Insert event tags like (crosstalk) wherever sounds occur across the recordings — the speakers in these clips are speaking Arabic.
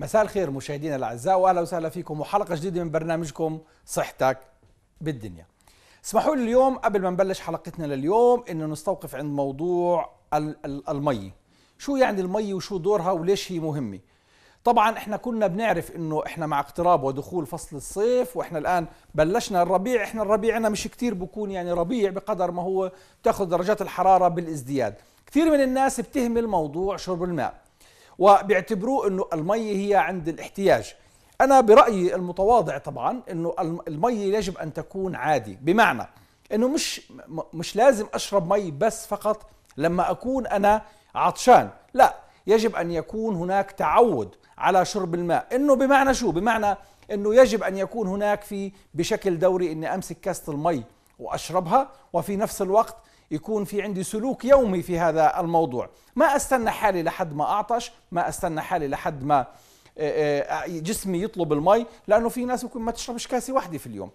مساء الخير مشاهدينا الاعزاء واهلا وسهلا فيكم وحلقه جديده من برنامجكم صحتك بالدنيا. اسمحوا لي اليوم قبل ما نبلش حلقتنا لليوم انه نستوقف عند موضوع المي. شو يعني المي وشو دورها وليش هي مهمه؟ طبعا احنا كنا بنعرف انه احنا مع اقتراب ودخول فصل الصيف واحنا الان بلشنا الربيع احنا ربيعنا مش كتير بكون يعني ربيع بقدر ما هو بتاخذ درجات الحراره بالازدياد كثير من الناس بتهمل موضوع شرب الماء وبيعتبروه انه المي هي عند الاحتياج انا برايي المتواضع طبعا انه المي يجب ان تكون عادي بمعنى انه مش مش لازم اشرب مي بس فقط لما اكون انا عطشان لا يجب ان يكون هناك تعود على شرب الماء انه بمعنى شو بمعنى انه يجب ان يكون هناك في بشكل دوري اني امسك كاسه المي واشربها وفي نفس الوقت يكون في عندي سلوك يومي في هذا الموضوع ما استنى حالي لحد ما اعطش ما استنى حالي لحد ما آه، آه، جسمي يطلب المي لانه في ناس ممكن ما تشربش كاسه واحده في اليوم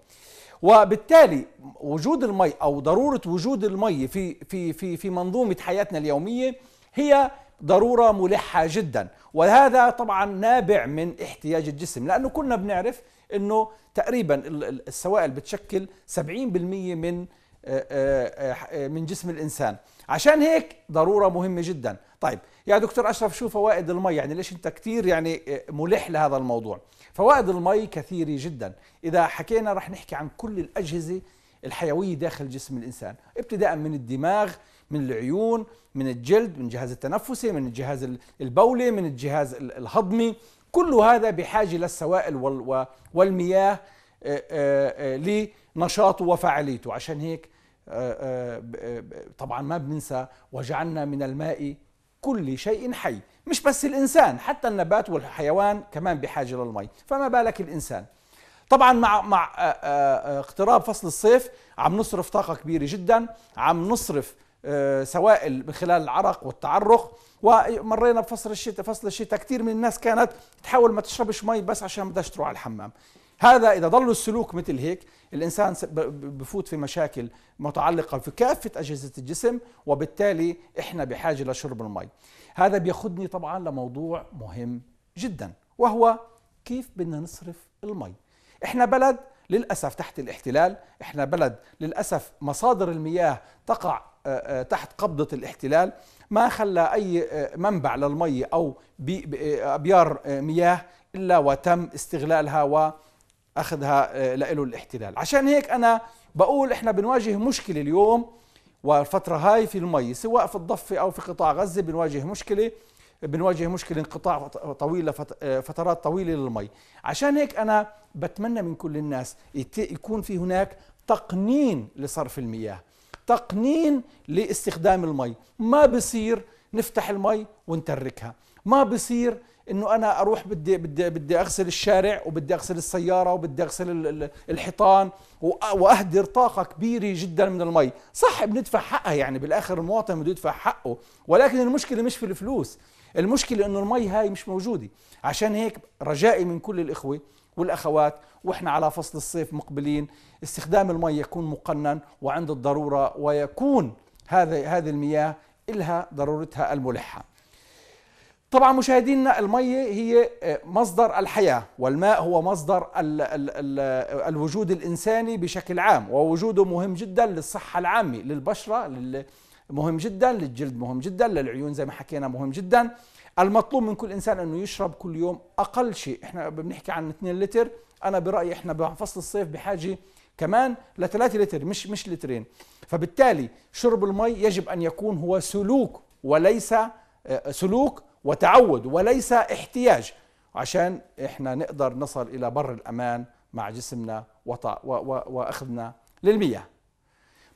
وبالتالي وجود المي او ضروره وجود المي في في في في منظومه حياتنا اليوميه هي ضرورة ملحة جدا وهذا طبعا نابع من احتياج الجسم لأنه كنا بنعرف أنه تقريبا السوائل بتشكل 70% من آه، آه، آه، من جسم الانسان عشان هيك ضروره مهمه جدا طيب يا دكتور اشرف شو فوائد المي يعني ليش انت كثير يعني ملح لهذا الموضوع فوائد المي كثيره جدا اذا حكينا رح نحكي عن كل الاجهزه الحيويه داخل جسم الانسان ابتداء من الدماغ من العيون من الجلد من الجهاز التنفسي من الجهاز البولي من الجهاز الهضمي كل هذا بحاجه للسوائل والمياه لنشاطه وفعاليته عشان هيك آه، آه، آه، طبعا ما بننسى وجعلنا من الماء كل شيء حي مش بس الإنسان حتى النبات والحيوان كمان بحاجة للمي فما بالك الإنسان طبعا مع مع اقتراب فصل الصيف عم نصرف طاقه كبيره جدا عم نصرف سوائل من خلال العرق والتعرق ومرينا بفصل الشتاء فصل الشتاء كثير من الناس كانت تحاول ما تشربش مي بس عشان بدها تروح على الحمام هذا اذا ضل السلوك مثل هيك الانسان بفوت في مشاكل متعلقه في كافه اجهزه الجسم وبالتالي احنا بحاجه لشرب المي هذا بياخذني طبعا لموضوع مهم جدا وهو كيف بدنا نصرف المي احنا بلد للاسف تحت الاحتلال احنا بلد للاسف مصادر المياه تقع آه، آه، تحت قبضه الاحتلال ما خلى اي آه، منبع للمي او ابيار مياه الا وتم استغلالها و اخذها آه، له الاحتلال عشان هيك انا بقول احنا بنواجه مشكله اليوم والفتره هاي في المي سواء في الضفه او في قطاع غزه بنواجه مشكله بنواجه مشكله انقطاع طويل آه، فترات طويله للمي عشان هيك انا بتمنى من كل الناس يكون في هناك تقنين لصرف المياه تقنين لاستخدام المي ما بصير نفتح المي ونتركها ما بصير انه انا اروح بدي بدي بدي اغسل الشارع وبدي اغسل السياره وبدي اغسل الحيطان واهدر طاقه كبيره جدا من المي صح بندفع حقها يعني بالاخر المواطن بده يدفع حقه ولكن المشكله مش في الفلوس المشكله انه المي هاي مش موجوده عشان هيك رجائي من كل الاخوه والاخوات واحنا على فصل الصيف مقبلين استخدام المي يكون مقنن وعند الضروره ويكون هذا هذه المياه إلها ضرورتها الملحه طبعا مشاهدينا المية هي آه، مصدر الحياة والماء هو مصدر الـ الـ الـ الوجود الإنساني بشكل عام ووجوده مهم جدا للصحة العامة للبشرة مهم جدا للجلد مهم جدا للعيون زي ما حكينا مهم جدا المطلوب من كل إنسان أنه يشرب كل يوم أقل شيء احنا بنحكي عن 2 لتر أنا برأيي احنا بفصل الصيف بحاجة كمان ل 3 لتر مش مش لترين فبالتالي شرب المي يجب أن يكون هو سلوك وليس آه، سلوك وتعود وليس احتياج عشان احنا نقدر نصل الى بر الامان مع جسمنا و... واخذنا للمياه.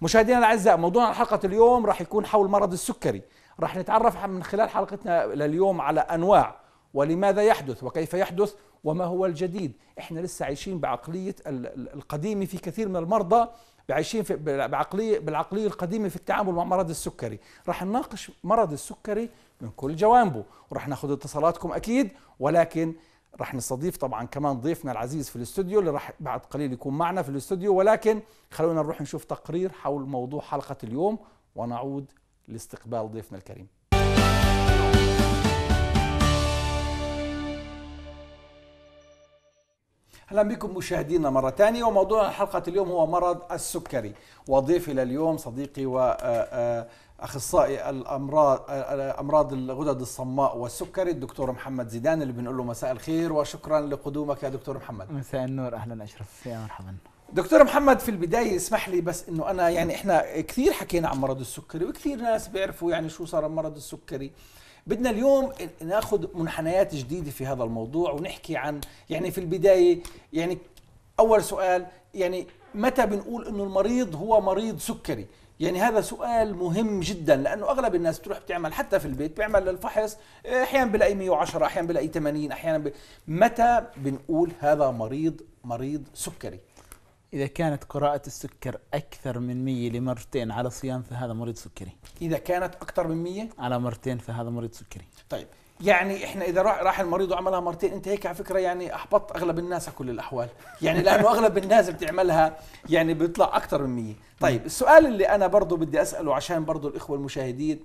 مشاهدينا الاعزاء موضوعنا حلقه اليوم راح يكون حول مرض السكري، راح نتعرف من خلال حلقتنا لليوم على انواع ولماذا يحدث وكيف يحدث وما هو الجديد، احنا لسه عايشين بعقليه القديمه في كثير من المرضى عايشين في بعقليه بالعقليه القديمه في التعامل مع مرض السكري راح نناقش مرض السكري من كل جوانبه وراح ناخذ اتصالاتكم اكيد ولكن راح نستضيف طبعا كمان ضيفنا العزيز في الاستوديو اللي راح بعد قليل يكون معنا في الاستوديو ولكن خلونا نروح نشوف تقرير حول موضوع حلقه اليوم ونعود لاستقبال ضيفنا الكريم اهلا بكم مشاهدينا مره ثانيه وموضوع حلقه اليوم هو مرض السكري وضيفي لليوم صديقي و اخصائي الامراض امراض الغدد الصماء والسكري الدكتور محمد زيدان اللي بنقول له مساء الخير وشكرا لقدومك يا دكتور محمد مساء النور اهلا اشرف يا مرحبا دكتور محمد في البدايه اسمح لي بس انه انا يعني احنا كثير حكينا عن مرض السكري وكثير ناس بيعرفوا يعني شو صار مرض السكري بدنا اليوم ناخذ منحنيات جديده في هذا الموضوع ونحكي عن يعني في البدايه يعني اول سؤال يعني متى بنقول انه المريض هو مريض سكري يعني هذا سؤال مهم جدا لانه اغلب الناس بتروح بتعمل حتى في البيت بيعمل الفحص إيه، احيانا بلاقي 110 احيانا بلاقي 80 احيانا ب... متى بنقول هذا مريض مريض سكري إذا كانت قراءة السكر أكثر من 100 لمرتين على صيام فهذا مريض سكري. إذا كانت أكثر من 100 على مرتين فهذا مريض سكري. طيب، يعني احنا اذا راح راح المريض وعملها مرتين انت هيك على فكره يعني احبطت اغلب الناس على كل الاحوال يعني لانه اغلب الناس بتعملها يعني بيطلع اكثر من 100 طيب السؤال اللي انا برضه بدي اساله عشان برضه الاخوه المشاهدين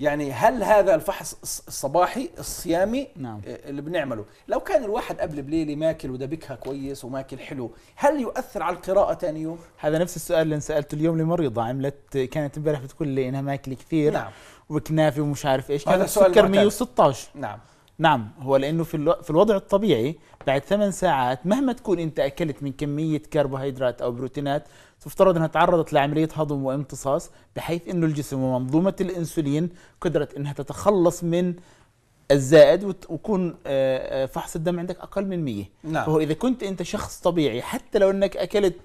يعني هل هذا الفحص الصباحي الصيامي نعم. آه، اللي بنعمله لو كان الواحد قبل بليلة ماكل ودبكها كويس وماكل حلو هل يؤثر على القراءة ثاني يوم؟ هذا نفس السؤال اللي سألته اليوم لمريضة عملت كانت امبارح بتقول لي انها ماكلة كثير نعم. وكنافة ومش عارف ايش كانت سكر 116 نعم نعم هو لانه في الو... في الوضع الطبيعي بعد ثمان ساعات مهما تكون انت اكلت من كميه كربوهيدرات او بروتينات تفترض انها تعرضت لعمليه هضم وامتصاص بحيث انه الجسم ومنظومه الانسولين قدرت انها تتخلص من الزائد ويكون آه، آه، فحص الدم عندك اقل من 100 نعم. فهو اذا كنت انت شخص طبيعي حتى لو انك اكلت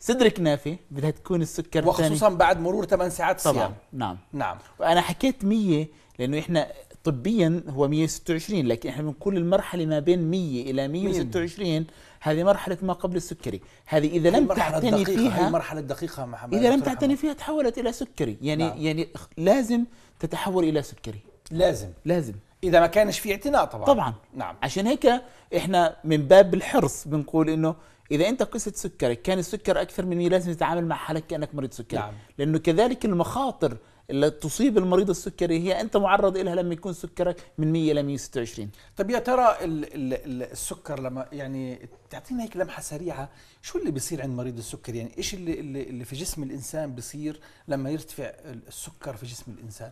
صدر كنافه بدها تكون السكر وخصوصا بعد مرور 8 ساعات صيام طبعا نعم نعم وانا حكيت 100 لانه احنا طبيا هو 126 لكن احنا بنقول المرحله ما بين 100 الى 126 هذه مرحله ما قبل السكري هذه اذا لم تعتني فيها المرحله الدقيقه محمد اذا لم تعتني فيها تحولت الى سكري يعني نعم. يعني لازم تتحول الى سكري لازم لازم اذا ما كانش في اعتناء طبعا طبعا نعم عشان هيك احنا من باب الحرص بنقول انه اذا انت قست سكرك كان السكر اكثر من لازم تتعامل مع حالك كانك مريض سكري نعم. لانه كذلك المخاطر اللي تصيب المريض السكري هي انت معرض لها لما يكون سكرك من 100 ل 126 طب يا ترى الـ الـ السكر لما يعني تعطينا هيك لمحه سريعه شو اللي بيصير عند مريض السكري يعني ايش اللي, اللي في جسم الانسان بيصير لما يرتفع السكر في جسم الانسان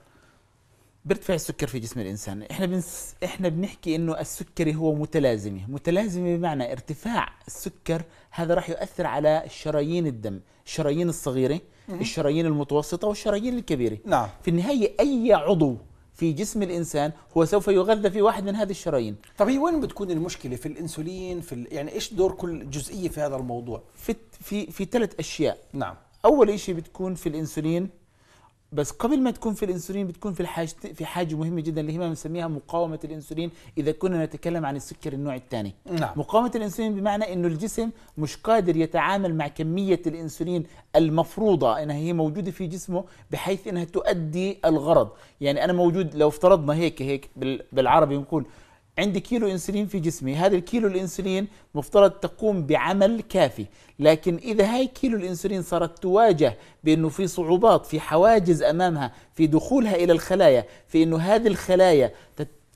بيرتفع السكر في جسم الانسان احنا بنس... احنا بنحكي انه السكري هو متلازمه متلازمه بمعنى ارتفاع السكر هذا راح يؤثر على شرايين الدم الشرايين الصغيره الشرايين المتوسطه والشرايين الكبيره نعم. في النهايه اي عضو في جسم الانسان هو سوف يغذى في واحد من هذه الشرايين طب هي وين بتكون المشكله في الانسولين في ال... يعني ايش دور كل جزئيه في هذا الموضوع في في في ثلاث اشياء نعم اول شيء بتكون في الانسولين بس قبل ما تكون في الانسولين بتكون في الحاجة في حاجه مهمه جدا اللي هي ما بنسميها مقاومه الانسولين اذا كنا نتكلم عن السكر النوع الثاني نعم. مقاومه الانسولين بمعنى انه الجسم مش قادر يتعامل مع كميه الانسولين المفروضه انها هي موجوده في جسمه بحيث انها تؤدي الغرض يعني انا موجود لو افترضنا هيك هيك بالعربي بنقول عندي كيلو انسولين في جسمي هذا الكيلو الانسولين مفترض تقوم بعمل كافي لكن اذا هاي كيلو الانسولين صارت تواجه بانه في صعوبات في حواجز امامها في دخولها الى الخلايا في انه هذه الخلايا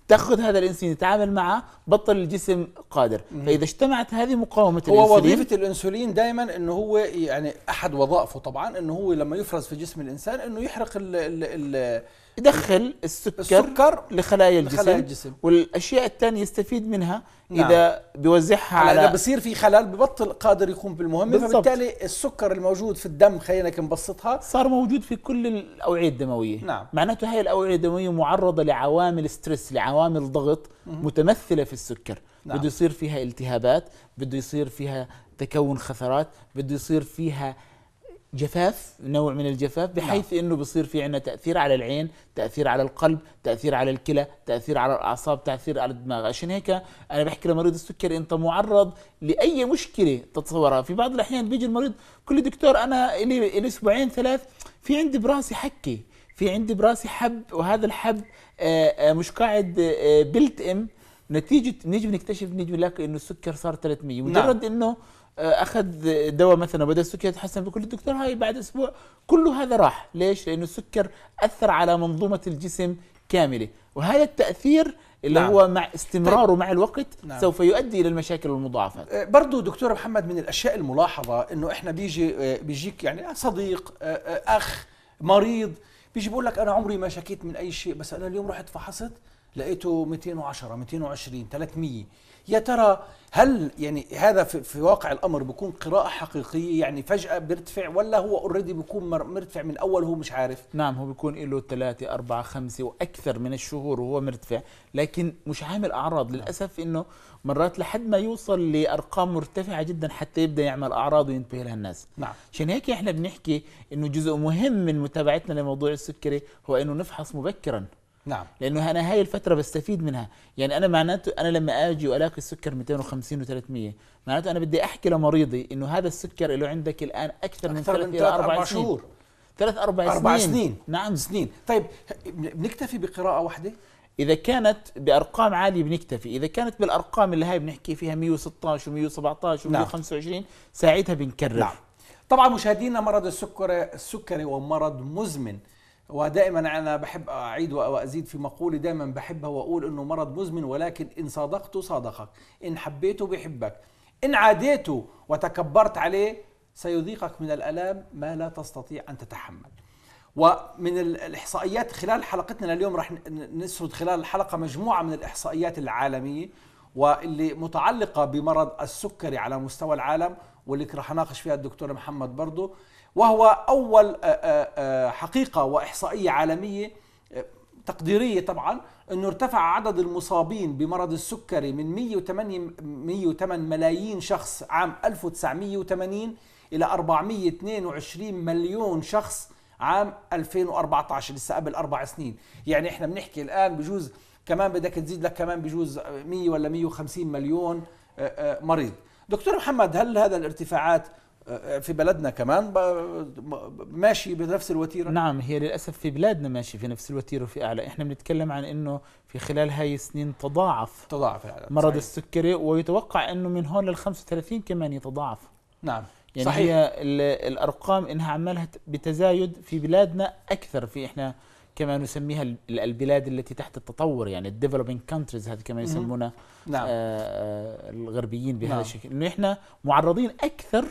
تاخذ هذا الانسولين يتعامل معه بطل الجسم قادر فاذا اجتمعت هذه مقاومه هو الانسولين هو وظيفه الانسولين دائما انه هو يعني احد وظائفه طبعا انه هو لما يفرز في جسم الانسان انه يحرق ال ال ال يدخل السكر, السكر لخلايا الجسم, لخلايا الجسم والاشياء الثانيه يستفيد منها نعم اذا بيوزعها على اذا بصير في خلل ببطل قادر يقوم بالمهمه فبالتالي السكر الموجود في الدم خلينا نبسطها صار موجود في كل الاوعيه الدمويه نعم معناته هاي الاوعيه الدمويه معرضه لعوامل ستريس لعوامل ضغط متمثله في السكر نعم. بده يصير فيها التهابات بده يصير فيها تكون خثرات بده يصير فيها جفاف نوع من الجفاف نعم. بحيث نعم. انه بصير في عندنا تاثير على العين تاثير على القلب تاثير على الكلى تاثير على الاعصاب تاثير على الدماغ عشان هيك انا بحكي لمريض السكري انت معرض لاي مشكله تتصورها في بعض الاحيان بيجي المريض كل دكتور انا لي اسبوعين ثلاث في عندي براسي حكي في عندي براسي حب وهذا الحب آه، آه، مش قاعد بلت آه، ام نتيجه نجي بنكتشف نجي بنلاقي انه السكر صار 300 نعم. مجرد نعم. انه آه، اخذ دواء مثلا وبدا السكر يتحسن بكل الدكتور هاي بعد اسبوع كل هذا راح ليش لانه السكر اثر على منظومه الجسم كامله وهذا التاثير اللي نعم. هو مع استمراره طيب. مع الوقت نعم. سوف يؤدي الى المشاكل والمضاعفات آه، برضو دكتور محمد من الاشياء الملاحظه انه احنا بيجي آه، بيجيك يعني صديق اخ مريض بيجي بيقول لك انا عمري ما شكيت من اي شيء بس انا اليوم رحت فحصت لقيته 210 220 300 يا ترى هل يعني هذا في, في واقع الامر بيكون قراءه حقيقيه يعني فجاه بيرتفع ولا هو اوريدي بيكون مرتفع من اول هو مش عارف نعم هو بيكون له ثلاثة أربعة خمسة واكثر من الشهور وهو مرتفع لكن مش عامل اعراض نعم. للاسف انه مرات لحد ما يوصل لارقام مرتفعه جدا حتى يبدا يعمل اعراض وينتبه لها الناس نعم عشان هيك احنا بنحكي انه جزء مهم من متابعتنا لموضوع السكري هو انه نفحص مبكرا نعم لانه انا هاي الفتره بستفيد منها يعني انا معناته انا لما اجي والاقي السكر 250 و300 معناته انا بدي احكي لمريضي انه هذا السكر اللي عندك الان اكثر من 3 الى 4 شهور ثلاث أربع, أربع سنين. نعم سنين طيب بنكتفي بقراءة واحدة؟ إذا كانت بأرقام عالية بنكتفي إذا كانت بالأرقام اللي هاي بنحكي فيها 116 و117 و125 نعم. ساعتها بنكرر نعم طبعا مشاهدينا مرض السكري السكري ومرض مزمن ودائما انا بحب اعيد وازيد في مقولي دائما بحبها واقول انه مرض مزمن ولكن ان صادقته صادقك ان حبيته بحبك ان عاديته وتكبرت عليه سيذيقك من الالام ما لا تستطيع ان تتحمل ومن الاحصائيات خلال حلقتنا اليوم راح نسرد خلال الحلقه مجموعه من الاحصائيات العالميه واللي متعلقه بمرض السكري على مستوى العالم واللي راح اناقش فيها الدكتور محمد برضه وهو أول آه، آه، آه، حقيقة وإحصائية عالمية تقديرية طبعا أنه ارتفع عدد المصابين بمرض السكري من 108, 108 ملايين شخص عام 1980 إلى 422 مليون شخص عام 2014 لسه قبل أربع سنين يعني إحنا بنحكي الآن بجوز كمان بدك تزيد لك كمان بجوز 100 ولا 150 مليون مريض دكتور محمد هل هذا الارتفاعات في بلدنا كمان ماشي بنفس الوتيره نعم هي للاسف في بلادنا ماشي في نفس الوتيره وفي اعلى احنا بنتكلم عن انه في خلال هاي السنين تضاعف تضاعف يعني مرض صحيح. السكري ويتوقع انه من هون لل 35 كمان يتضاعف نعم يعني صحيح. هي الارقام انها عمالها بتزايد في بلادنا اكثر في احنا كما نسميها البلاد التي تحت التطور يعني الديفلوبينج كونتريز هذه كما يسمونها نعم. آه،, آه الغربيين بهذا نعم. الشكل انه احنا معرضين اكثر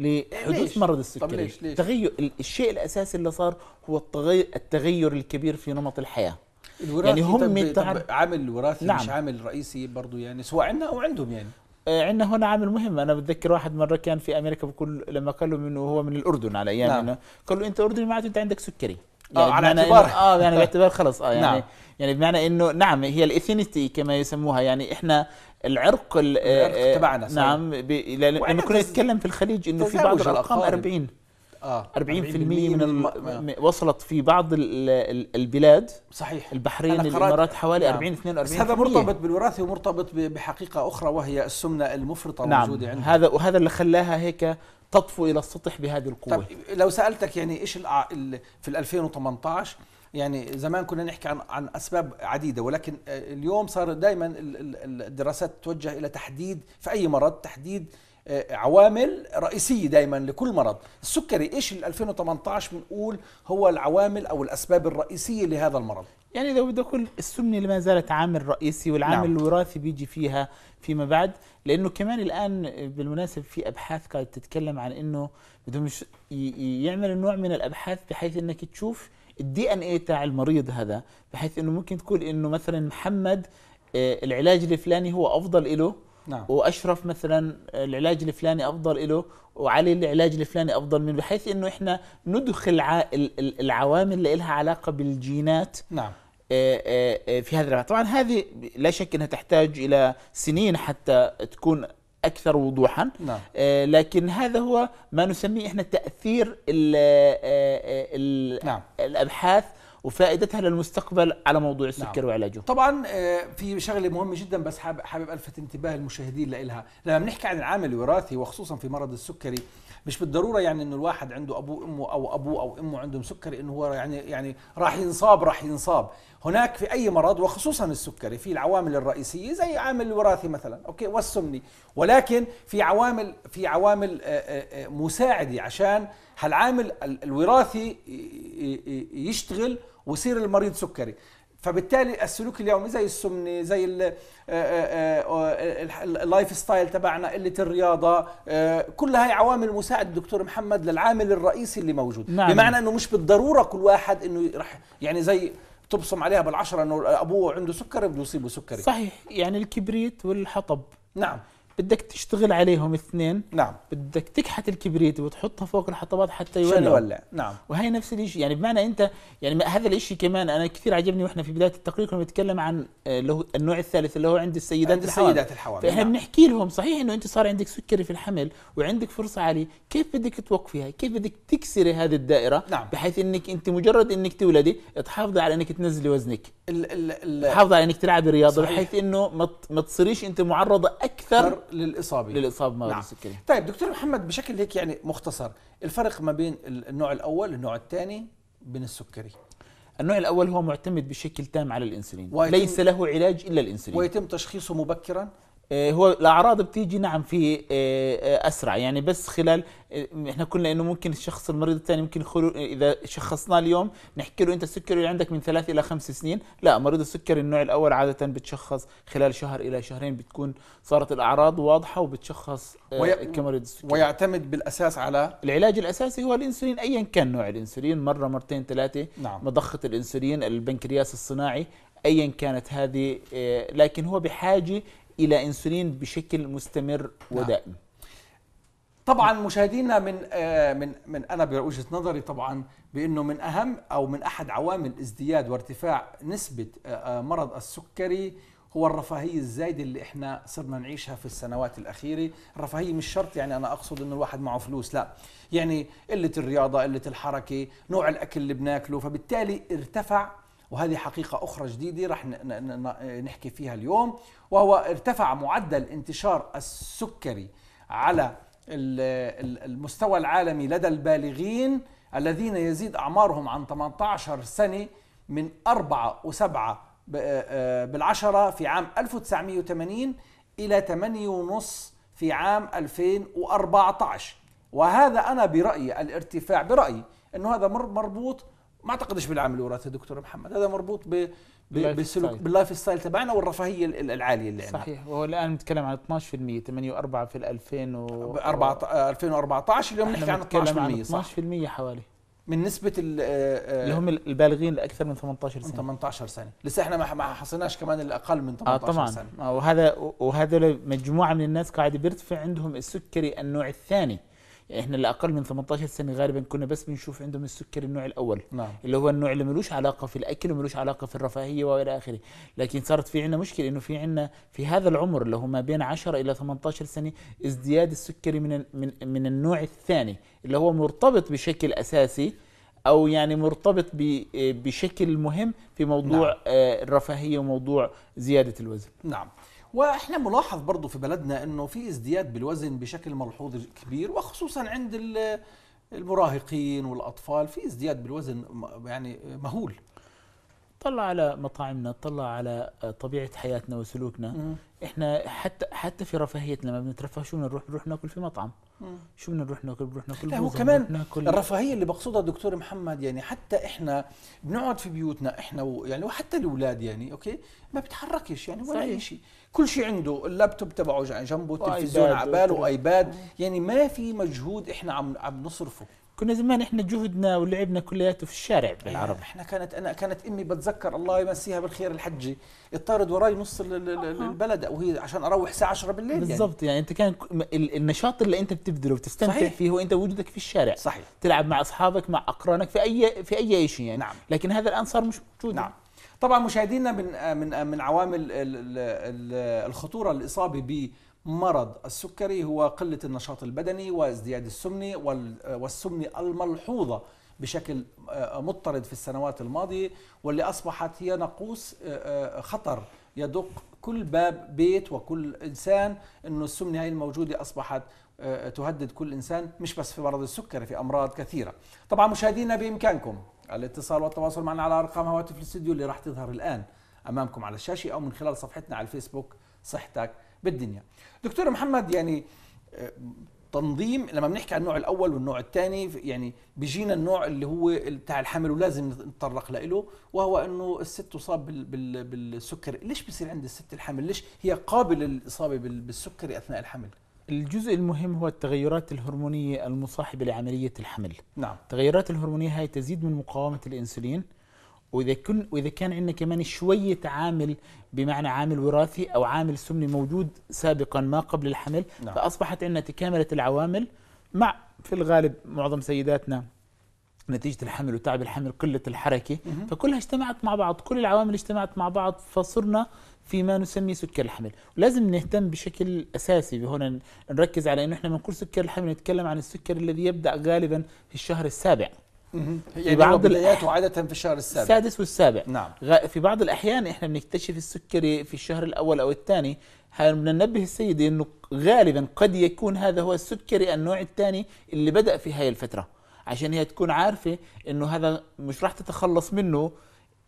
لحدوث مرض السكري طب ليش ليش؟ تغير الشيء الاساسي اللي صار هو التغير التغير الكبير في نمط الحياه الوراثي يعني هم طب طب عامل وراثي نعم. مش عامل رئيسي برضه يعني سواء عندنا او عندهم يعني آه، عندنا هنا عامل مهم انا بتذكر واحد مره كان في امريكا بكل لما قالوا انه هو من الاردن على ايام نعم. قال له انت اردني معناته انت عندك سكري يعني آه على اعتبار اه يعني, آه، يعني (laughs) باعتبار خلص اه يعني نعم. يعني بمعنى انه نعم هي الاثينيتي كما يسموها يعني احنا العرق العرق آه، آه، تبعنا صحيح. نعم لما كنا نتكلم في الخليج انه في بعض الارقام 40 يعني. آه 40% من الم... وصلت في بعض البلاد صحيح البحرين الامارات حوالي نعم. 40 42 بس هذا مرتبط بالوراثه ومرتبط بحقيقه اخرى وهي السمنه المفرطه نعم. الموجوده عندنا هذا وهذا اللي خلاها هيك تطفو الى السطح بهذه القوه طب لو سالتك يعني ايش في ال 2018 يعني زمان كنا نحكي عن عن اسباب عديده ولكن آه، اليوم صار دائما الدراسات تتوجه الى تحديد في اي مرض تحديد آه، عوامل رئيسيه دائما لكل مرض السكري ايش ال 2018 بنقول هو العوامل او الاسباب الرئيسيه لهذا المرض يعني لو بدي كل السمنه اللي ما زالت عامل رئيسي والعامل نعم. الوراثي بيجي فيها فيما بعد لانه كمان الان بالمناسبه في ابحاث قاعده تتكلم عن انه بدهم يعملوا نوع من الابحاث بحيث انك تشوف الدي ان اي تاع المريض هذا بحيث انه ممكن تقول انه مثلا محمد آه، العلاج الفلاني هو افضل له نعم. واشرف مثلا العلاج الفلاني افضل له وعلي العلاج الفلاني افضل منه بحيث انه احنا ندخل العوامل اللي لها علاقه بالجينات نعم آه، آه، في هذا طبعا هذه لا شك انها تحتاج الى سنين حتى تكون اكثر وضوحا نعم. آه لكن هذا هو ما نسميه احنا تاثير الـ آه، آه، الـ نعم. الابحاث وفائدتها للمستقبل على موضوع نعم. السكر نعم. وعلاجه طبعا آه، في شغله مهمه جدا بس حابب الفت انتباه المشاهدين لها لما بنحكي عن العامل الوراثي وخصوصا في مرض السكري مش بالضروره يعني انه الواحد عنده ابوه امه او ابوه او امه عندهم سكري انه هو يعني يعني راح ينصاب راح ينصاب هناك في اي مرض وخصوصا السكري في العوامل الرئيسيه زي عامل الوراثي مثلا اوكي والسمني ولكن في عوامل في عوامل آه، آه، آه، مساعده عشان هالعامل الوراثي يشتغل ويصير المريض سكري فبالتالي السلوك اليومي زي السمنه زي اللايف آه، ستايل آه، آه، تبعنا قله الرياضه كل هاي عوامل مساعده دكتور محمد للعامل الرئيسي اللي موجود نعم. بمعنى انه مش بالضروره كل واحد انه رح يعني زي تبصم عليها بالعشره انه ابوه عنده سكر بده يصيبه سكري صحيح يعني الكبريت والحطب نعم بدك تشتغل عليهم اثنين نعم بدك تكحت الكبريت وتحطها فوق الحطبات حتى يولع يولع نعم وهي نفس الشيء يعني بمعنى انت يعني هذا الشيء كمان انا كثير عجبني واحنا في بدايه التقرير كنا بنتكلم عن آه، اللي هو النوع الثالث اللي هو عند السيدات عند السيدات الحوامل فاحنا نعم. بنحكي لهم صحيح انه انت صار عندك سكري في الحمل وعندك فرصه عاليه كيف بدك توقفيها كيف بدك تكسري هذه الدائره نعم. بحيث انك انت مجرد انك تولدي تحافظي على انك تنزلي وزنك حافظ على انك تلعبي رياضه بحيث انه ما تصيريش انت معرضه اكثر للاصابه للاصابه بمرض نعم. السكري طيب دكتور محمد بشكل هيك يعني مختصر الفرق ما بين النوع الاول والنوع الثاني بين السكري النوع الاول هو معتمد بشكل تام على الانسولين ليس له علاج الا الانسولين ويتم تشخيصه مبكرا آه، هو الاعراض بتيجي نعم في آه، آه، اسرع يعني بس خلال احنا قلنا انه ممكن الشخص المريض الثاني ممكن يخلو اذا شخصناه اليوم نحكي له انت السكري عندك من ثلاث الى خمس سنين لا مريض السكري النوع الاول عاده بتشخص خلال شهر الى شهرين بتكون صارت الاعراض واضحه وبتشخص وي... كمريض السكري ويعتمد بالاساس على العلاج الاساسي هو الانسولين ايا كان نوع الانسولين مره مرتين ثلاثه نعم. مضخه الانسولين البنكرياس الصناعي ايا كانت هذه لكن هو بحاجه الى انسولين بشكل مستمر نعم. ودائم طبعا مشاهدينا من آه، من من انا بوجهه نظري طبعا بانه من اهم او من احد عوامل ازدياد وارتفاع نسبه آه، آه، مرض السكري هو الرفاهية الزايدة اللي احنا صرنا نعيشها في السنوات الأخيرة الرفاهية مش شرط يعني أنا أقصد أنه الواحد معه فلوس لا يعني قلة الرياضة قلة الحركة نوع الأكل اللي بناكله فبالتالي ارتفع وهذه حقيقة أخرى جديدة رح نحكي فيها اليوم وهو ارتفع معدل انتشار السكري على المستوى العالمي لدى البالغين الذين يزيد أعمارهم عن 18 سنة من 4 و7 آه، آه، بالعشرة في عام 1980 إلى 8.5 في عام 2014 وهذا أنا برأيي الارتفاع برأيي أنه هذا مربوط ما اعتقدش بالعمل الوراثي دكتور محمد هذا مربوط ب بالسلوك باللايف ستايل تبعنا والرفاهيه العاليه اللي عندنا صحيح وهو الان بنتكلم عن 12% 8.4 في 2000 و 2014 اليوم نحكي عن 12% صح 12% حوالي من نسبة آه، آه، اللي هم البالغين لأكثر من 18 سنة 18 سنة لسه احنا ما حصلناش كمان الأقل من 18 آه طبعا. سنة آه، وهذا وهذا مجموعة من الناس قاعدة بيرتفع عندهم السكري النوع الثاني احنا اللي اقل من 18 سنه غالبا كنا بس بنشوف عندهم السكري النوع الاول نعم. اللي هو النوع اللي ملوش علاقه في الاكل وملوش علاقه في الرفاهيه والى اخره لكن صارت في عندنا مشكله انه في عندنا في هذا العمر اللي هو ما بين 10 الى 18 سنه ازدياد السكري من من من النوع الثاني اللي هو مرتبط بشكل اساسي او يعني مرتبط بشكل مهم في موضوع نعم. آه، الرفاهيه وموضوع زياده الوزن نعم واحنا ملاحظ برضه في بلدنا انه في ازدياد بالوزن بشكل ملحوظ كبير وخصوصا عند المراهقين والاطفال في ازدياد بالوزن يعني مهول طلع على مطاعمنا طلع على آه، طبيعه حياتنا وسلوكنا مم. احنا حتى حتى في رفاهيتنا لما بنترفه شو بنروح بنروح ناكل في مطعم مم. شو بنروح ناكل بنروح ناكل لا هو كمان ناكل الرفاهيه اللي بقصدها دكتور محمد يعني حتى احنا بنقعد في بيوتنا احنا و يعني وحتى الاولاد يعني اوكي ما بتحركش يعني ولا اي شيء كل شيء عنده اللابتوب تبعه جنبه التلفزيون على باله وايباد يعني ما في مجهود احنا عم عم نصرفه كنا زمان احنا جهدنا ولعبنا كلياته في الشارع إيه، بالعربي احنا كانت انا كانت امي بتذكر الله يمسيها بالخير الحجي يطارد وراي نص البلد وهي عشان اروح الساعه 10 بالليل يعني بالضبط يعني انت كان النشاط اللي انت بتبذله وتستمتع صحيح. فيه هو انت وجودك في الشارع صحيح تلعب مع اصحابك مع اقرانك في اي في اي شيء يعني نعم. لكن هذا الان صار مش موجود نعم طبعا مشاهدينا من آه، من آه، من عوامل الخطوره الاصابه مرض السكري هو قلة النشاط البدني وازدياد السمن والسمن الملحوظة بشكل آه، مضطرد في السنوات الماضية واللي أصبحت هي نقوص آه، آه، خطر يدق كل باب بيت وكل إنسان أنه السمنة هاي الموجودة أصبحت تهدد كل إنسان مش بس في مرض السكري في أمراض كثيرة طبعا مشاهدينا بإمكانكم الاتصال والتواصل معنا على أرقام هواتف الاستوديو اللي راح تظهر الآن أمامكم على الشاشة أو من خلال صفحتنا على الفيسبوك صحتك بالدنيا دكتور محمد يعني آه، تنظيم لما بنحكي عن النوع الاول والنوع الثاني يعني بيجينا النوع اللي هو بتاع الحمل ولازم نتطرق له وهو انه الست تصاب بالسكر ليش بصير عند الست الحمل ليش هي قابله للاصابه بالسكري اثناء الحمل الجزء المهم هو التغيرات الهرمونية المصاحبة لعملية الحمل نعم التغيرات الهرمونية هاي تزيد من مقاومة الإنسولين واذا كن واذا كان عندنا كمان شويه عامل بمعنى عامل وراثي او عامل سمني موجود سابقا ما قبل الحمل نعم. فاصبحت عندنا تكامله العوامل مع في الغالب معظم سيداتنا نتيجة الحمل وتعب الحمل قلة الحركة مه. فكلها اجتمعت مع بعض كل العوامل اجتمعت مع بعض فصرنا فيما نسميه سكر الحمل ولازم نهتم بشكل أساسي بهنا نركز على أنه إحنا من كل سكر الحمل نتكلم عن السكر الذي يبدأ غالبا في الشهر السابع يعني بعض بداياته عادة في الشهر السابع السادس والسابع نعم في بعض الأحيان إحنا بنكتشف السكري في الشهر الأول أو الثاني ننبه السيدة أنه غالبا قد يكون هذا هو السكري النوع الثاني اللي بدأ في هاي الفترة عشان هي تكون عارفة أنه هذا مش راح تتخلص منه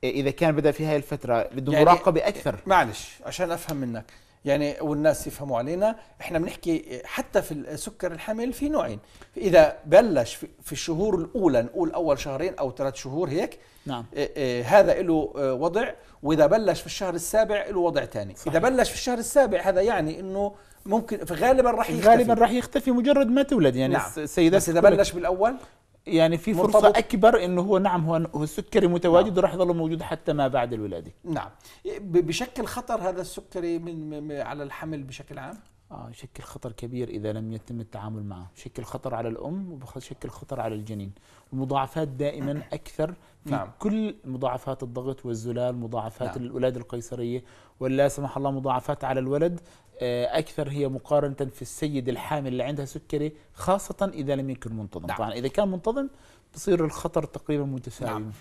إذا كان بدأ في هاي الفترة بده يعني مراقبة أكثر معلش عشان أفهم منك يعني والناس يفهموا علينا احنا بنحكي حتى في السكر الحمل في نوعين اذا بلش في الشهور الاولى نقول اول شهرين او ثلاث شهور هيك نعم إيه، إيه، هذا له إيه، وضع واذا بلش في الشهر السابع له وضع ثاني اذا بلش في الشهر السابع هذا يعني انه ممكن غالبا راح يختفي غالبا راح يختفي مجرد ما تولد يعني نعم. السيدات بس اذا بلش بالاول يعني في فرصه اكبر انه هو نعم هو السكري متواجد نعم. وراح يظل موجود حتى ما بعد الولاده نعم بشكل خطر هذا السكري من على الحمل بشكل عام اه يشكل خطر كبير اذا لم يتم التعامل معه يشكل خطر على الام ويشكل خطر على الجنين المضاعفات دائما (clears throat) اكثر في نعم. كل مضاعفات الضغط والزلال مضاعفات نعم. الولاده القيصريه ولا سمح الله مضاعفات على الولد آه، أكثر هي مقارنة في السيد الحامل اللي عندها سكري خاصة إذا لم يكن منتظم نعم. طبعا إذا كان منتظم بصير الخطر تقريبا متساوي نعم.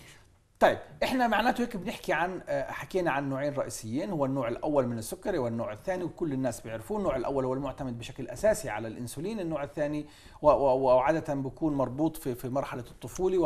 طيب احنا معناته هيك بنحكي عن آه، حكينا عن نوعين رئيسيين هو النوع الاول من السكري والنوع الثاني وكل الناس بيعرفوه النوع الاول هو المعتمد بشكل اساسي على الانسولين النوع الثاني وعاده بيكون مربوط في في مرحله الطفوله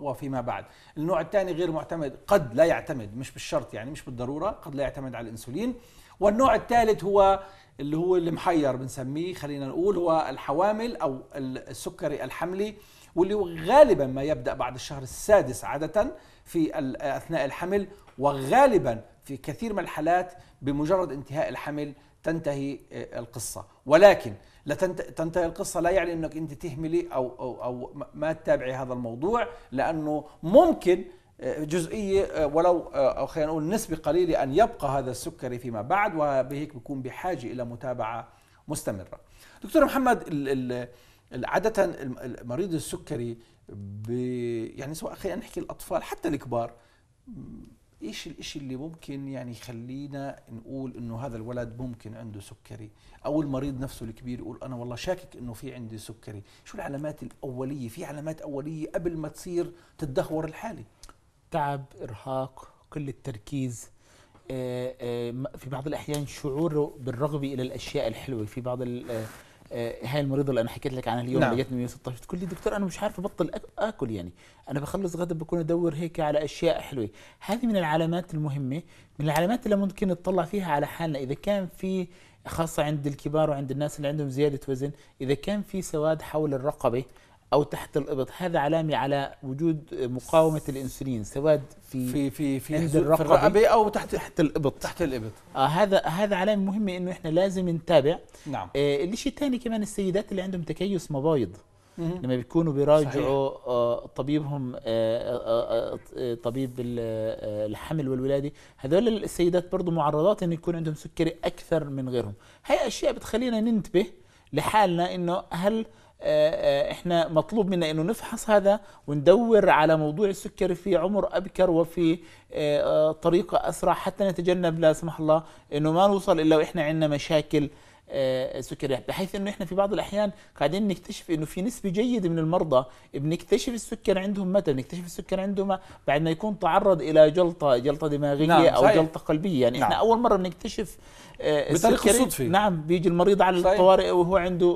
وفيما بعد النوع الثاني غير معتمد قد لا يعتمد مش بالشرط يعني مش بالضروره قد لا يعتمد على الانسولين والنوع الثالث هو اللي هو المحير بنسميه خلينا نقول هو الحوامل او السكري الحملي واللي غالبا ما يبدا بعد الشهر السادس عاده في اثناء الحمل وغالبا في كثير من الحالات بمجرد انتهاء الحمل تنتهي آه، القصه ولكن لا تنتهي القصه لا يعني انك انت تهملي او او او ما تتابعي هذا الموضوع لانه ممكن جزئيه آه، ولو آه، او خلينا نقول نسبه قليله ان يبقى هذا السكري فيما بعد وبهيك بيكون بحاجه الى متابعه مستمره. دكتور محمد عاده مريض السكري يعني سواء خلينا نحكي الاطفال حتى الكبار ايش الاشي اللي ممكن يعني يخلينا نقول انه هذا الولد ممكن عنده سكري او المريض نفسه الكبير يقول انا والله شاكك انه في عندي سكري شو العلامات الاوليه في علامات اوليه قبل ما تصير تدهور الحاله تعب إرهاق قلة التركيز آه، آه، في بعض الأحيان شعوره بالرغبة إلى الأشياء الحلوة في بعض آه، هاي المريضه اللي انا حكيت لك عنها اليوم نعم. اللي جتني 116 تقول لي دكتور انا مش عارف ابطل اكل يعني انا بخلص غدا بكون ادور هيك على اشياء حلوه هذه من العلامات المهمه من العلامات اللي ممكن نطلع فيها على حالنا اذا كان في خاصه عند الكبار وعند الناس اللي عندهم زياده وزن اذا كان في سواد حول الرقبه او تحت الابط هذا علامه على وجود مقاومه الانسولين سواء في في في, في عند الرقبه, في الرقبة او تحت تحت الابط تحت الابط آه هذا هذا علامه مهمه انه احنا لازم نتابع نعم آه الشيء الثاني كمان السيدات اللي عندهم تكيس مبايض لما بيكونوا بيراجعوا آه طبيبهم آه آه, آه،, آه، طبيب آه، الحمل والولاده هذول السيدات برضه معرضات انه يكون عندهم سكري اكثر من غيرهم هاي اشياء بتخلينا ننتبه لحالنا انه هل احنا مطلوب منا انه نفحص هذا وندور على موضوع السكري في عمر ابكر وفي آه، آه، طريقه اسرع حتى نتجنب لا سمح الله انه ما نوصل الا واحنا عندنا مشاكل السكري آه، بحيث انه احنا في بعض الاحيان قاعدين نكتشف انه في نسبه جيده من المرضى بنكتشف السكر عندهم متى بنكتشف السكر عندهم بعد ما يكون تعرض الى جلطه جلطه دماغيه نعم او صحيح. جلطه قلبيه يعني نعم. احنا اول مره بنكتشف آه، بطريقه صدفي نعم بيجي المريض على الطوارئ وهو عنده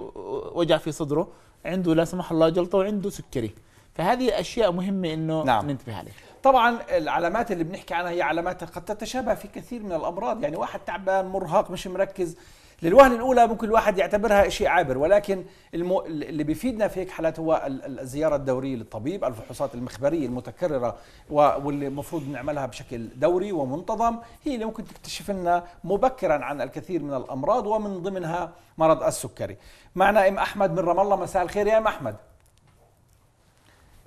وجع في صدره عنده لا سمح الله جلطه وعنده سكري فهذه اشياء مهمه انه نعم. ننتبه عليها طبعا العلامات اللي بنحكي عنها هي علامات قد تتشابه في كثير من الامراض يعني واحد تعبان مرهق مش مركز للوهله الاولى ممكن الواحد يعتبرها شيء عابر ولكن المو... اللي بيفيدنا في هيك حالات هو الزياره الدوريه للطبيب الفحوصات المخبريه المتكرره و... واللي المفروض نعملها بشكل دوري ومنتظم هي اللي ممكن تكتشف لنا مبكرا عن الكثير من الامراض ومن ضمنها مرض السكري معنا ام احمد من رام الله مساء الخير يا ام احمد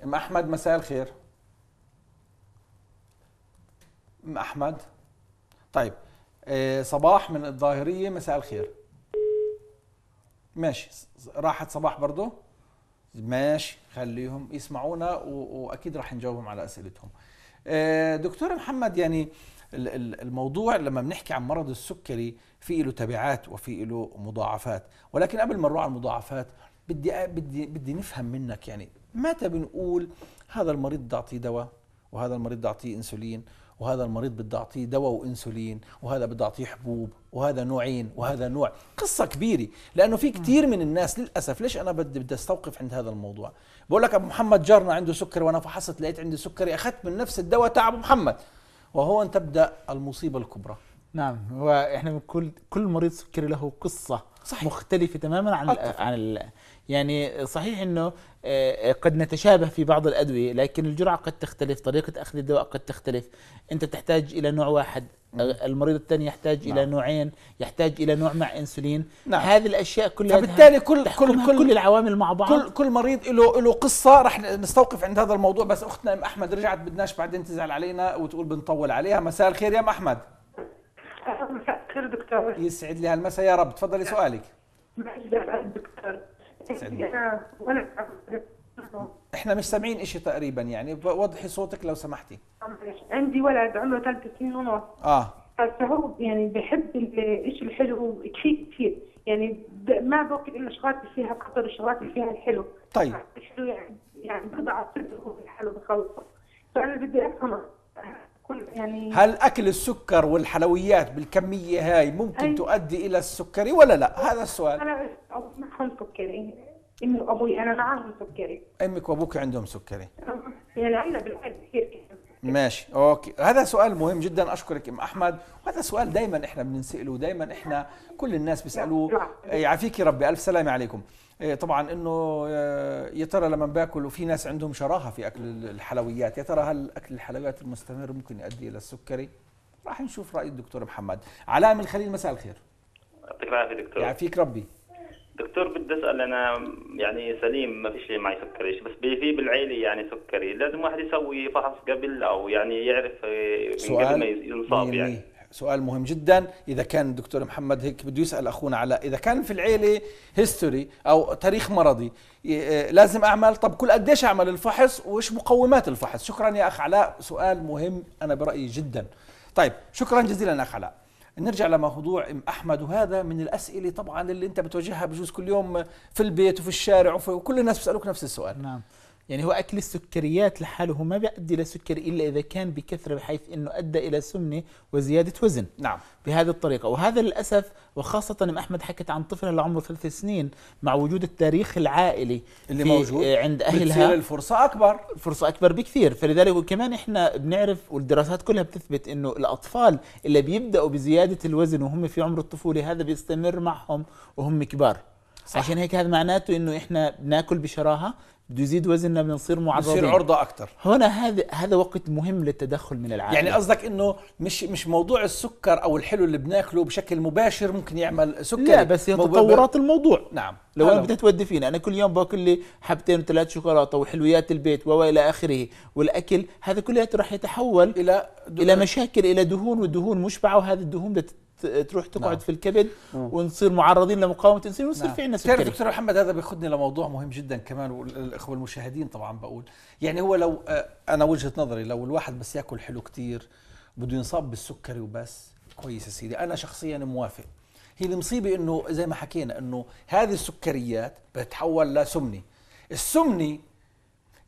ام احمد مساء الخير ام احمد طيب آه، صباح من الظاهريه مساء الخير ماشي راحت صباح برضه ماشي خليهم يسمعونا واكيد راح نجاوبهم على اسئلتهم آه، دكتور محمد يعني الموضوع لما بنحكي عن مرض السكري في له تبعات وفي له مضاعفات ولكن قبل ما نروح على المضاعفات بدي بدي بدي نفهم منك يعني متى بنقول هذا المريض بدي اعطيه دواء وهذا المريض بدي اعطيه انسولين وهذا المريض بده اعطيه دواء وانسولين وهذا بده اعطيه حبوب وهذا نوعين وهذا نوع قصه كبيره لانه في كثير من الناس للاسف ليش انا بدي بدي استوقف عند هذا الموضوع بقول لك ابو محمد جارنا عنده سكر وانا فحصت لقيت عندي سكري اخذت من نفس الدواء تاع ابو محمد وهون تبدا المصيبه الكبرى نعم واحنا كل كل مريض سكري له قصه صحيح. مختلفه تماما عن عن يعني صحيح انه آه، آه، قد نتشابه في بعض الادويه لكن الجرعه قد تختلف طريقه اخذ الدواء قد تختلف انت تحتاج الى نوع واحد آه، المريض الثاني يحتاج نعم. الى نوعين يحتاج الى نوع مع انسولين نعم. هذه الاشياء كلها فبالتالي كل كل كل, العوامل مع بعض كل كل مريض له له قصه رح نستوقف عند هذا الموضوع بس اختنا ام احمد رجعت بدناش بعدين تزعل علينا وتقول بنطول عليها مساء الخير يا ام احمد مساء الخير دكتور يسعد لي هالمساء يا رب تفضلي نعم. سؤالك دكتور (laughs) احنا مش سامعين شيء تقريبا يعني وضحي صوتك لو سمحتي عندي ولد عمره ثلاث سنين ونص اه بس هو يعني بحب الشيء الحلو كثير كثير يعني ما باكل الا شغلات فيها قطر الشغلات اللي فيها الحلو طيب الحلو يعني يعني بضع صدره الحلو بخلصه فانا بدي افهمه كل يعني هل اكل السكر والحلويات بالكميه هاي ممكن أي. تؤدي الى السكري ولا لا هذا السؤال انا معهم سكري امي وابوي انا معهم سكري امك وابوك عندهم سكري أه، يعني عندنا بالعائله كثير ماشي اوكي هذا سؤال مهم جدا اشكرك ام احمد وهذا سؤال دائما احنا بنساله دائما احنا كل الناس بيسالوه يعافيكي ربي الف سلامه عليكم إيه، طبعا انه آه، يا ترى لما باكل وفي ناس عندهم شراهه في اكل الحلويات يا ترى هل اكل الحلويات المستمر ممكن يؤدي الى السكري راح نشوف راي الدكتور محمد علاء من الخليل مساء الخير يعطيك العافيه دكتور يعافيك ربي دكتور بدي اسال انا يعني سليم ما فيش معي سكري بس في بالعيله يعني سكري لازم واحد يسوي فحص قبل او يعني يعرف آه، سؤال قبل ما ينصاب يعني سؤال مهم جدا اذا كان الدكتور محمد هيك بده يسال اخونا على اذا كان في العيله هيستوري او تاريخ مرضي آه، لازم اعمل طب كل قديش اعمل الفحص وايش مقومات الفحص شكرا يا اخ علاء سؤال مهم انا برايي جدا طيب شكرا جزيلا اخ علاء نرجع لموضوع ام احمد وهذا من الاسئله طبعا اللي انت بتواجهها بجوز كل يوم في البيت وفي الشارع وفي وكل الناس بيسالوك نفس السؤال نعم يعني هو أكل السكريات لحاله هو ما بيؤدي إلى سكري إلا إذا كان بكثرة بحيث أنه أدى إلى سمنة وزيادة وزن نعم بهذه الطريقة وهذا للأسف وخاصة لما أحمد حكت عن طفلة اللي عمره ثلاث سنين مع وجود التاريخ العائلي اللي موجود عند أهلها بتصير الفرصة أكبر الفرصة أكبر بكثير فلذلك وكمان إحنا بنعرف والدراسات كلها بتثبت أنه الأطفال اللي بيبدأوا بزيادة الوزن وهم في عمر الطفولة هذا بيستمر معهم وهم كبار صح. عشان هيك هذا معناته انه احنا بناكل بشراهه بيزيد وزننا بنصير معرضين بنصير عرضه اكثر هنا هذا هذا وقت مهم للتدخل من العالم يعني قصدك انه مش مش موضوع السكر او الحلو اللي بناكله بشكل مباشر ممكن يعمل سكري لا بس هي تطورات الموضوع نعم لو انا بدها تودي فينا انا كل يوم باكل لي حبتين وثلاث شوكولاته وحلويات البيت والى اخره والاكل هذا كله راح يتحول الى دهون. الى مشاكل الى دهون والدهون مشبعه وهذه الدهون بدها تروح تقعد نعم. في الكبد ونصير معرضين لمقاومه الانسولين ونصير نعم. في عندنا سكري تعرف دكتور محمد هذا بياخذني لموضوع مهم جدا كمان والاخوه المشاهدين طبعا بقول يعني هو لو آه، انا وجهه نظري لو الواحد بس ياكل حلو كثير بده ينصاب بالسكري وبس كويس يا سيدي انا شخصيا موافق هي المصيبه انه زي ما حكينا انه هذه السكريات بتتحول لسمنه السمنه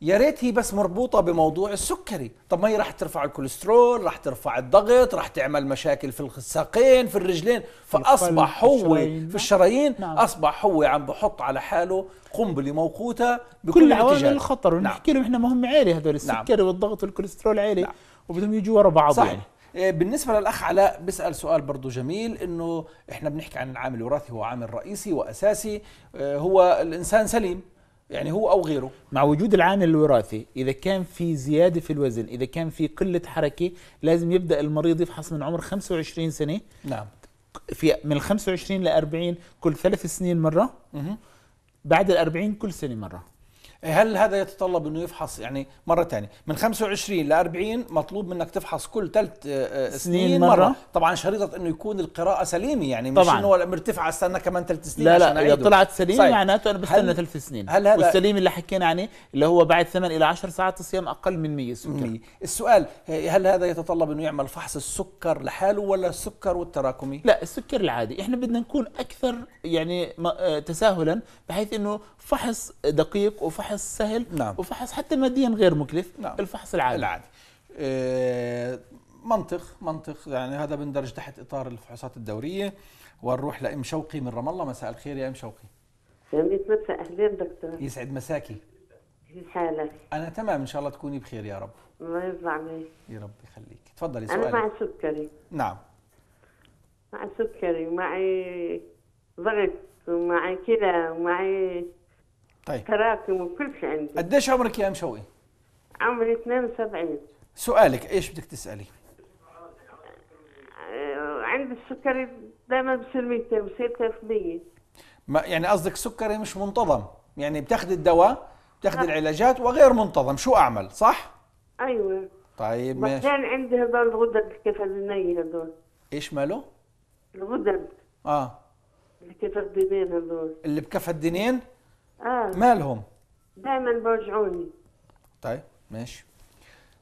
يا ريت هي بس مربوطه بموضوع السكري طب ما هي راح ترفع الكوليسترول راح ترفع الضغط راح تعمل مشاكل في الساقين في الرجلين فاصبح هو في الشرايين نعم. اصبح هو عم بحط على حاله قنبله موقوته بكل كل عوامل الخطر ونحكي نعم. لهم احنا مهم عالي هذول السكري نعم. والضغط والكوليسترول عالي نعم. وبدهم يجوا ورا بعض صحيح. يعني. إيه، بالنسبة للأخ علاء بيسأل سؤال برضه جميل إنه إحنا بنحكي عن العامل الوراثي هو عامل رئيسي وأساسي إيه، هو الإنسان سليم يعني هو او غيره مع وجود العامل الوراثي اذا كان في زياده في الوزن اذا كان في قله حركه لازم يبدا المريض يفحص من عمر 25 سنه نعم في من 25 ل 40 كل ثلاث سنين مره مه. بعد ال 40 كل سنه مره هل هذا يتطلب انه يفحص يعني مره ثانيه من 25 ل 40 مطلوب منك تفحص كل ثلاث آه، آه، سنين مرة. مره طبعا شريطه انه يكون القراءه سليمه يعني مش انه مرتفعه استنى كمان ثلاث سنين لا لا اذا طلعت سليمه طيب. معناته انا بستنى ثلاث سنين هل هذا والسليم اللي حكينا عنه اللي هو بعد 8 الى 10 ساعات صيام اقل من 100 سكر السؤال هل هذا يتطلب انه يعمل فحص السكر لحاله ولا السكر والتراكمي لا السكر العادي احنا بدنا نكون اكثر يعني آه، تساهلا بحيث انه فحص دقيق وفحص فحص سهل نعم. وفحص حتى ماديا غير مكلف نعم. الفحص العادي العادي آه، منطق منطق يعني هذا بندرج تحت اطار الفحوصات الدوريه ونروح لام شوقي من رام الله مساء الخير يا ام شوقي مساء اهلين دكتور يسعد مساكي كيف حالك؟ انا تمام ان شاء الله تكوني بخير يا رب الله يرضى عليك يا رب يخليك تفضلي سؤالي انا مع سكري نعم مع سكري ومعي ضغط ومعي كلى ومعي طيب تراكم وكل شيء عندي قديش عمرك يا مشوي؟ عمري 72 سؤالك ايش بدك تسالي؟ آه، عندي السكري دائما بصير 200 بصير 300 ما يعني قصدك سكري مش منتظم يعني بتاخذ الدواء بتاخذ نعم. العلاجات وغير منتظم شو اعمل صح؟ ايوه طيب ماشي كان عندي هذول الغدد الني هذول ايش ماله؟ الغدد اه اللي كف الدينين هذول اللي بكف الدينين؟ اه مالهم دائما بوجعوني طيب ماشي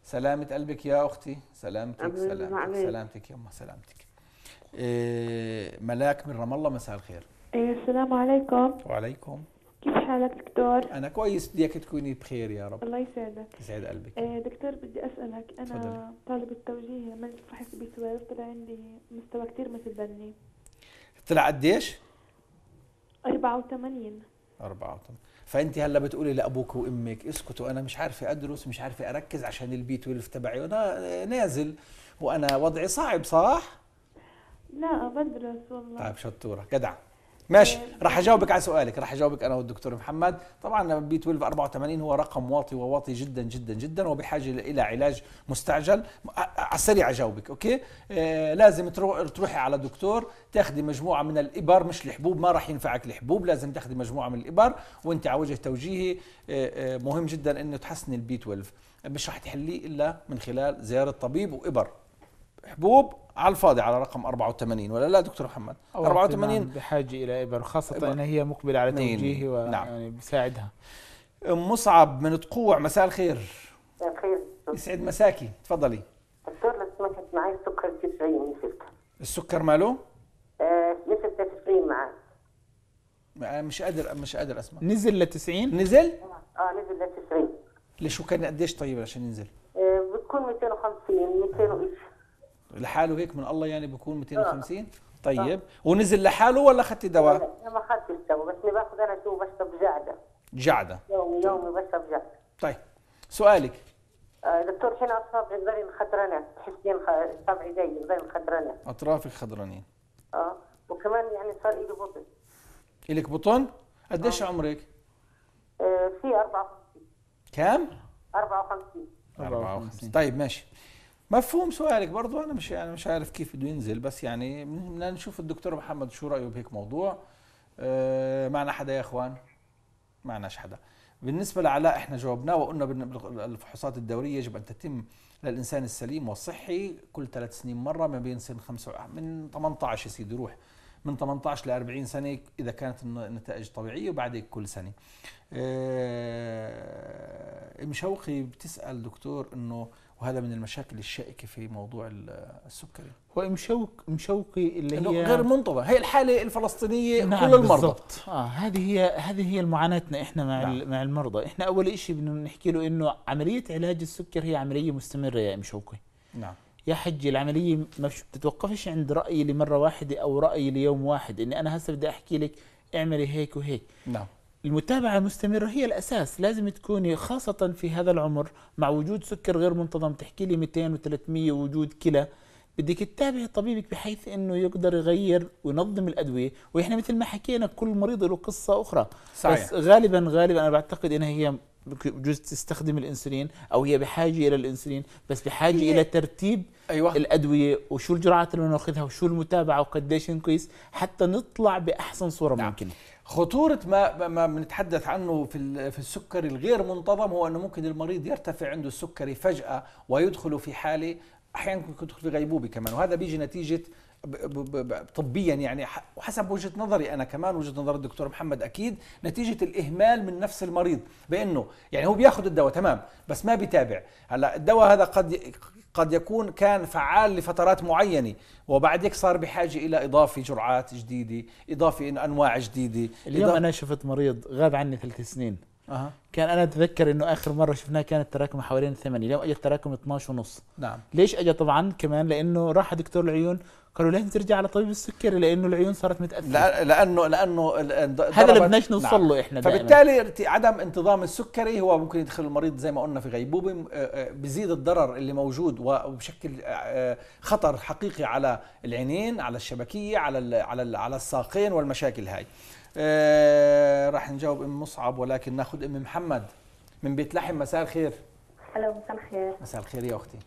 سلامة قلبك يا أختي سلامتك سلامتك عليك. سلامتك يا أم سلامتك إيه ملاك من رام الله مساء الخير إيه السلام عليكم وعليكم كيف حالك دكتور؟ أنا كويس بدي إياك تكوني بخير يا رب الله يسعدك يسعد قلبك إيه دكتور بدي أسألك أنا تفضلي. طالبة توجيهي مجلس فحص بي 12 طلع عندي مستوى كثير متدني طلع قديش؟ 84 أربعة وطبعا. فأنت هلا بتقولي لأبوك وأمك اسكتوا أنا مش عارفة أدرس مش عارفة أركز عشان البي 12 تبعي وأنا نازل وأنا وضعي صعب صح؟ لا بدرس والله طيب شطورة جدعة ماشي راح اجاوبك على سؤالك راح اجاوبك انا والدكتور محمد طبعا بي 12 84 هو رقم واطي وواطي جدا جدا جدا وبحاجه الى علاج مستعجل على السريع اجاوبك اوكي آه لازم تروحي على دكتور تاخذي مجموعه من الابر مش الحبوب ما راح ينفعك الحبوب لازم تاخذي مجموعه من الابر وانت على وجه توجيهي آه, آه، مهم جدا انه تحسني البي 12 مش راح تحليه الا من خلال زياره طبيب وابر حبوب على الفاضي على رقم 84 ولا لا دكتور محمد 84 نعم، بحاجه الى ابر خاصه إبر. ان هي مقبله على توجيهي ويعني نعم. يعني بساعدها ام مصعب من تقوع مساء الخير الخير يسعد مساكي تفضلي دكتور لو سمحت معي السكر 90 نزلت السكر ماله؟ آه نزل 90 معاه مش قادر مش قادر اسمع نزل ل 90 نزل؟ اه نزل ل 90 ليش وكان قديش طيب عشان ينزل؟ آه بتكون 250 200 لحاله هيك من الله يعني بيكون 250 آه. طيب ونزل لحاله ولا اخذتي دواء؟ لا ما اخذت الدواء بس اللي باخذ انا شو بشرب جعده جعده يومي يومي بشرب جعده طيب سؤالك آه، دكتور حين اصابعي زي خدرانة حسين اصابعي زي زي مخدرنه اطرافك خدرانين اه وكمان يعني صار لي بطن الك بطن؟ قديش آه. عمرك؟ آه، في 54 كم؟ 54 54 طيب ماشي مفهوم سؤالك برضو انا مش انا مش عارف كيف بده ينزل بس يعني بدنا نشوف الدكتور محمد شو رايه بهيك موضوع أه معنا حدا يا اخوان معناش حدا بالنسبة لعلاء احنا جاوبناه وقلنا الفحوصات الدورية يجب ان تتم للانسان السليم والصحي كل ثلاث سنين مرة ما بين سن خمسة من 18 يا سيدي روح من 18 ل 40 سنة إذا كانت النتائج طبيعية وبعد كل سنة. اه شوقي بتسأل دكتور إنه وهذا من المشاكل الشائكه في موضوع السكري هو مشوق مشوقي اللي هي غير منتظر هي الحاله الفلسطينيه نعم كل المرضى بالضبط. اه نعم. هذه هي هذه هي معاناتنا احنا مع نعم. مع المرضى احنا اول شيء بدنا نحكي له انه عمليه علاج السكر هي عمليه مستمره يا مشوقي نعم يا حجي العمليه ما بتتوقفش عند رايي لمره واحده او رايي ليوم واحد اني انا هسه بدي احكي لك اعملي هيك وهيك نعم المتابعة المستمرة هي الأساس لازم تكوني خاصة في هذا العمر مع وجود سكر غير منتظم تحكي لي 200 و300 وجود كلى بدك تتابعي طبيبك بحيث انه يقدر يغير وينظم الادويه واحنا مثل ما حكينا كل مريض له قصه اخرى صحيح. بس غالبا غالبا انا بعتقد انها هي بجوز تستخدم الانسولين او هي بحاجه الى الانسولين بس بحاجه الى ترتيب أيوة. الادويه وشو الجرعات اللي ناخذها وشو المتابعه وقديش نقيس حتى نطلع باحسن صوره نعم. ممكنه خطورة ما ما بنتحدث عنه في في السكري الغير منتظم هو انه ممكن المريض يرتفع عنده السكري فجأة ويدخل في حالة احيانا ممكن يدخل في غيبوبة كمان وهذا بيجي نتيجة طبيا يعني وحسب وجهه نظري انا كمان وجهه نظر الدكتور محمد اكيد نتيجه الاهمال من نفس المريض بانه يعني هو بياخذ الدواء تمام بس ما بيتابع هلا الدواء هذا قد قد يكون كان فعال لفترات معينة وبعدك صار بحاجة إلى إضافة جرعات جديدة إضافة أنواع جديدة اليوم إضافة أنا شفت مريض غاب عني ثلاث سنين أه. كان انا اتذكر انه اخر مره شفناه كان التراكم حوالين 8 اليوم اجى التراكم 12 ونص نعم ليش اجى طبعا كمان لانه راح دكتور العيون قالوا لازم ترجع على طبيب السكري لانه العيون صارت متاثره لا لانه لانه هذا اللي بدناش نعم. نوصل له نعم. احنا دائما. فبالتالي عدم انتظام السكري هو ممكن يدخل المريض زي ما قلنا في غيبوبه آه، آه، بزيد الضرر اللي موجود وبشكل آه، خطر حقيقي على العينين على الشبكيه على على على الساقين والمشاكل هاي آه، راح نجاوب ام مصعب ولكن ناخذ ام محمد من بيت لحم مساء الخير هلا مساء الخير مساء الخير يا اختي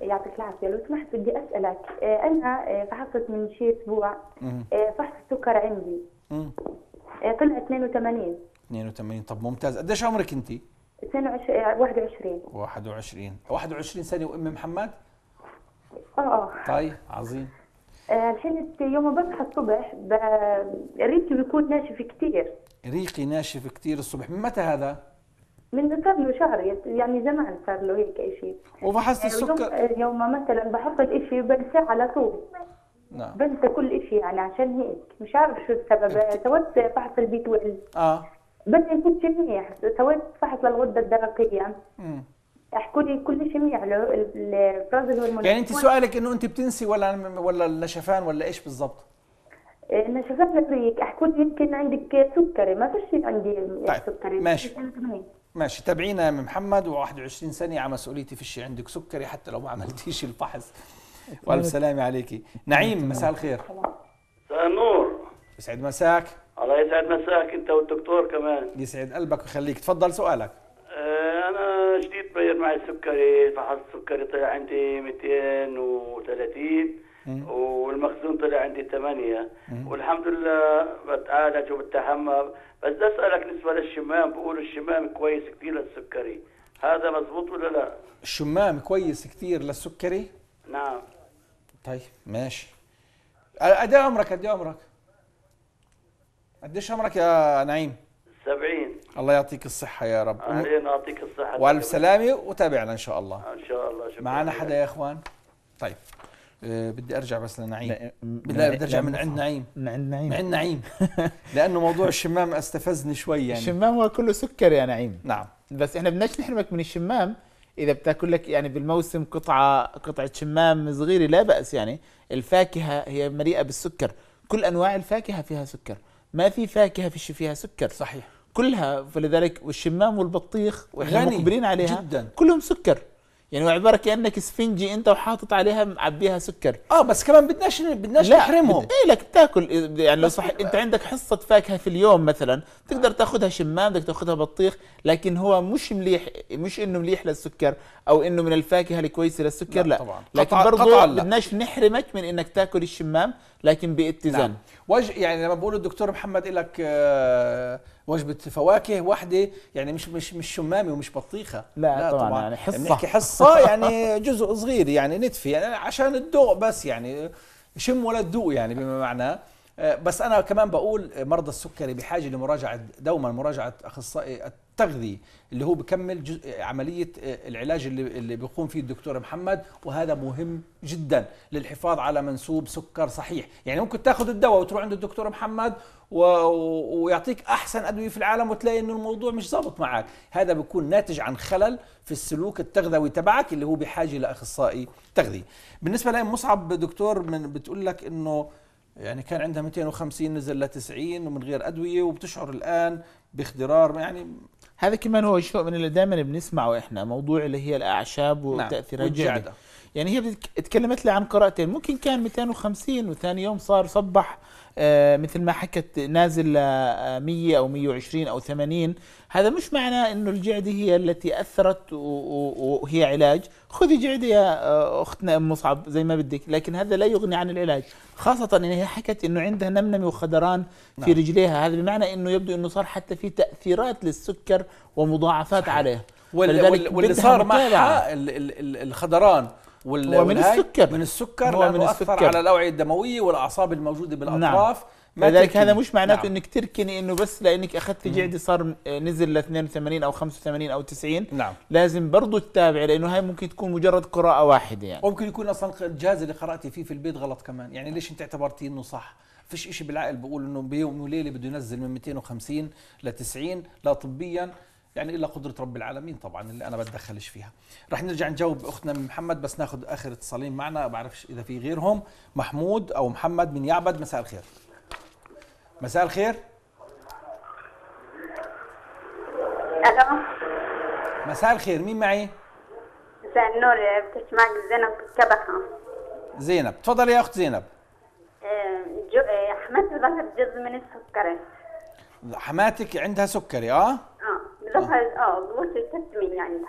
يعطيك العافيه لو سمحت بدي اسالك آه، انا آه، فحصت من شي اسبوع فحص السكر عندي طلع 82 82 طب ممتاز قديش عمرك انت 22 21 21 21 سنه وام محمد اه اه طيب عظيم آه، الحين يوم بصحى الصبح ريقي بيكون ناشف كثير ريقي ناشف كثير الصبح من متى هذا؟ من صار له شهر يعني زمان صار له هيك شيء وبحثت آه، السكر آه، يوم, مثلا بحط الشيء بنسى على طول نعم بنسى كل شيء يعني عشان هيك مش عارف شو السبب سويت فحص البي 12 اه بس كنت منيح سويت فحص للغده الدرقيه امم احكوا لي كل شيء على الافراز الهرموني يعني انت سؤالك انه انت بتنسي ولا ولا النشفان ولا ايش بالضبط؟ إيه، النشفان لبريك احكوا لي يمكن عندك سكري ما فيش عندي يعني طيب. سكري ماشي ماشي تابعينا يا محمد و21 سنه على مسؤوليتي فيش عندك سكري حتى لو ما عملتيش الفحص (laughs) والف سلامة عليكي نعيم مساء الخير مساء النور يسعد مساك الله يسعد مساك انت والدكتور كمان يسعد قلبك ويخليك تفضل سؤالك تغير معي السكري فحص السكري طلع عندي 230 والمخزون طلع عندي 8 والحمد لله بتعالج وبتحمى بس بدي اسالك بالنسبه للشمام بقولوا الشمام كويس كثير للسكري هذا مزبوط ولا لا؟ الشمام كويس كثير للسكري؟ نعم طيب ماشي قد ايه عمرك قد ايه عمرك؟ قديش عمرك يا نعيم؟ 70 الله يعطيك الصحة يا رب أهلين يعطيك الصحة وألف سلامة وتابعنا إن شاء الله إن شاء الله شكرا معنا حدا يا إخوان طيب آه، بدي ارجع بس لنعيم لا بدي ارجع من عند نعيم من عند نعيم من عند نعيم (laughs) لانه موضوع الشمام استفزني شوي يعني الشمام هو كله سكر يا نعيم نعم بس احنا بدناش نحرمك من الشمام اذا بتاكل لك يعني بالموسم قطعه قطعه شمام صغيره لا باس يعني الفاكهه هي مليئه بالسكر كل انواع الفاكهه فيها سكر ما في فاكهه فيش فيها سكر صحيح كلها فلذلك والشمام والبطيخ واحنا مقبلين عليها جدا كلهم سكر يعني عباره كانك سفنجي انت وحاطط عليها معبيها سكر اه بس كمان بدناش بدناش نحرمهم لا إيه، لك تاكل يعني لو صح انت عندك حصه فاكهه في اليوم مثلا تقدر تاخذها شمام بدك تاخذها بطيخ لكن هو مش مليح مش انه مليح للسكر او انه من الفاكهه الكويسه للسكر لا, لا. طبعا لكن برضه بدناش نحرمك من انك تاكل الشمام لكن باتزان نعم. وج... يعني لما بقول الدكتور محمد لك آه، وجبه فواكه واحده يعني مش مش مش شمامه ومش بطيخه لا, لا طبعا, طبعا يعني, يعني حصه بنحكي حصه (laughs) يعني جزء صغير يعني نتفه يعني عشان الذوق بس يعني شم ولا تذوق يعني بما معناه آه، بس انا كمان بقول مرضى السكري بحاجه لمراجعه دوما مراجعه اخصائي التغذيه اللي هو بكمل جزء عمليه آه، العلاج اللي, اللي بيقوم فيه الدكتور محمد وهذا مهم جدا للحفاظ على منسوب سكر صحيح يعني ممكن تاخذ الدواء وتروح عند الدكتور محمد و... ويعطيك احسن ادويه في العالم وتلاقي انه الموضوع مش ظابط معك هذا بيكون ناتج عن خلل في السلوك التغذوي تبعك اللي هو بحاجه لاخصائي تغذيه بالنسبه لام مصعب دكتور من بتقول لك انه يعني كان عندها 250 نزل ل 90 ومن غير ادويه وبتشعر الان باخضرار يعني هذا كمان هو شيء من اللي دائما بنسمعه احنا موضوع اللي هي الاعشاب وتاثيرها نعم. الجعده يعني هي تكلمت لي عن قراءتين ممكن كان 250 وثاني يوم صار صبح آه، مثل ما حكت نازل ل 100 آه، أو 120 أو 80 هذا مش معناه أنه الجعدة هي التي أثرت وهي علاج خذي جعدة يا آه، أختنا أم مصعب زي ما بدك لكن هذا لا يغني عن العلاج خاصة إن هي حكت أنه عندها نمنمة وخدران في نعم. رجليها هذا بمعنى أنه يبدو أنه صار حتى في تأثيرات للسكر ومضاعفات صحيح. عليه واللي صار معها الخدران وال هو من السكر من السكر لانه من السكر. اثر على الاوعيه الدمويه والاعصاب الموجوده نعم. بالاطراف نعم. لذلك هذا مش معناته نعم. انك تركني انه بس لانك اخذت جعدي صار نزل ل 82 او 85 او 90 نعم لازم برضه تتابع لانه هاي ممكن تكون مجرد قراءه واحده يعني ممكن يكون اصلا الجهاز اللي قراتي فيه في البيت غلط كمان يعني ليش انت اعتبرتي انه صح فيش شيء بالعقل بقول انه بيوم وليله بده ينزل من 250 ل 90 لا طبيا يعني الا قدره رب العالمين طبعا اللي انا بتدخلش فيها رح نرجع نجاوب اختنا من محمد بس ناخذ اخر اتصالين معنا ما بعرفش اذا في غيرهم محمود او محمد من يعبد مساء الخير مساء الخير الو مساء الخير مين معي مساء النور بتسمعك زينب كبكة زينب تفضلي يا اخت زينب إيه، إيه، حماتي ظهرت جزء من السكري حماتك عندها سكري اه لها اه بوصل 300 يعني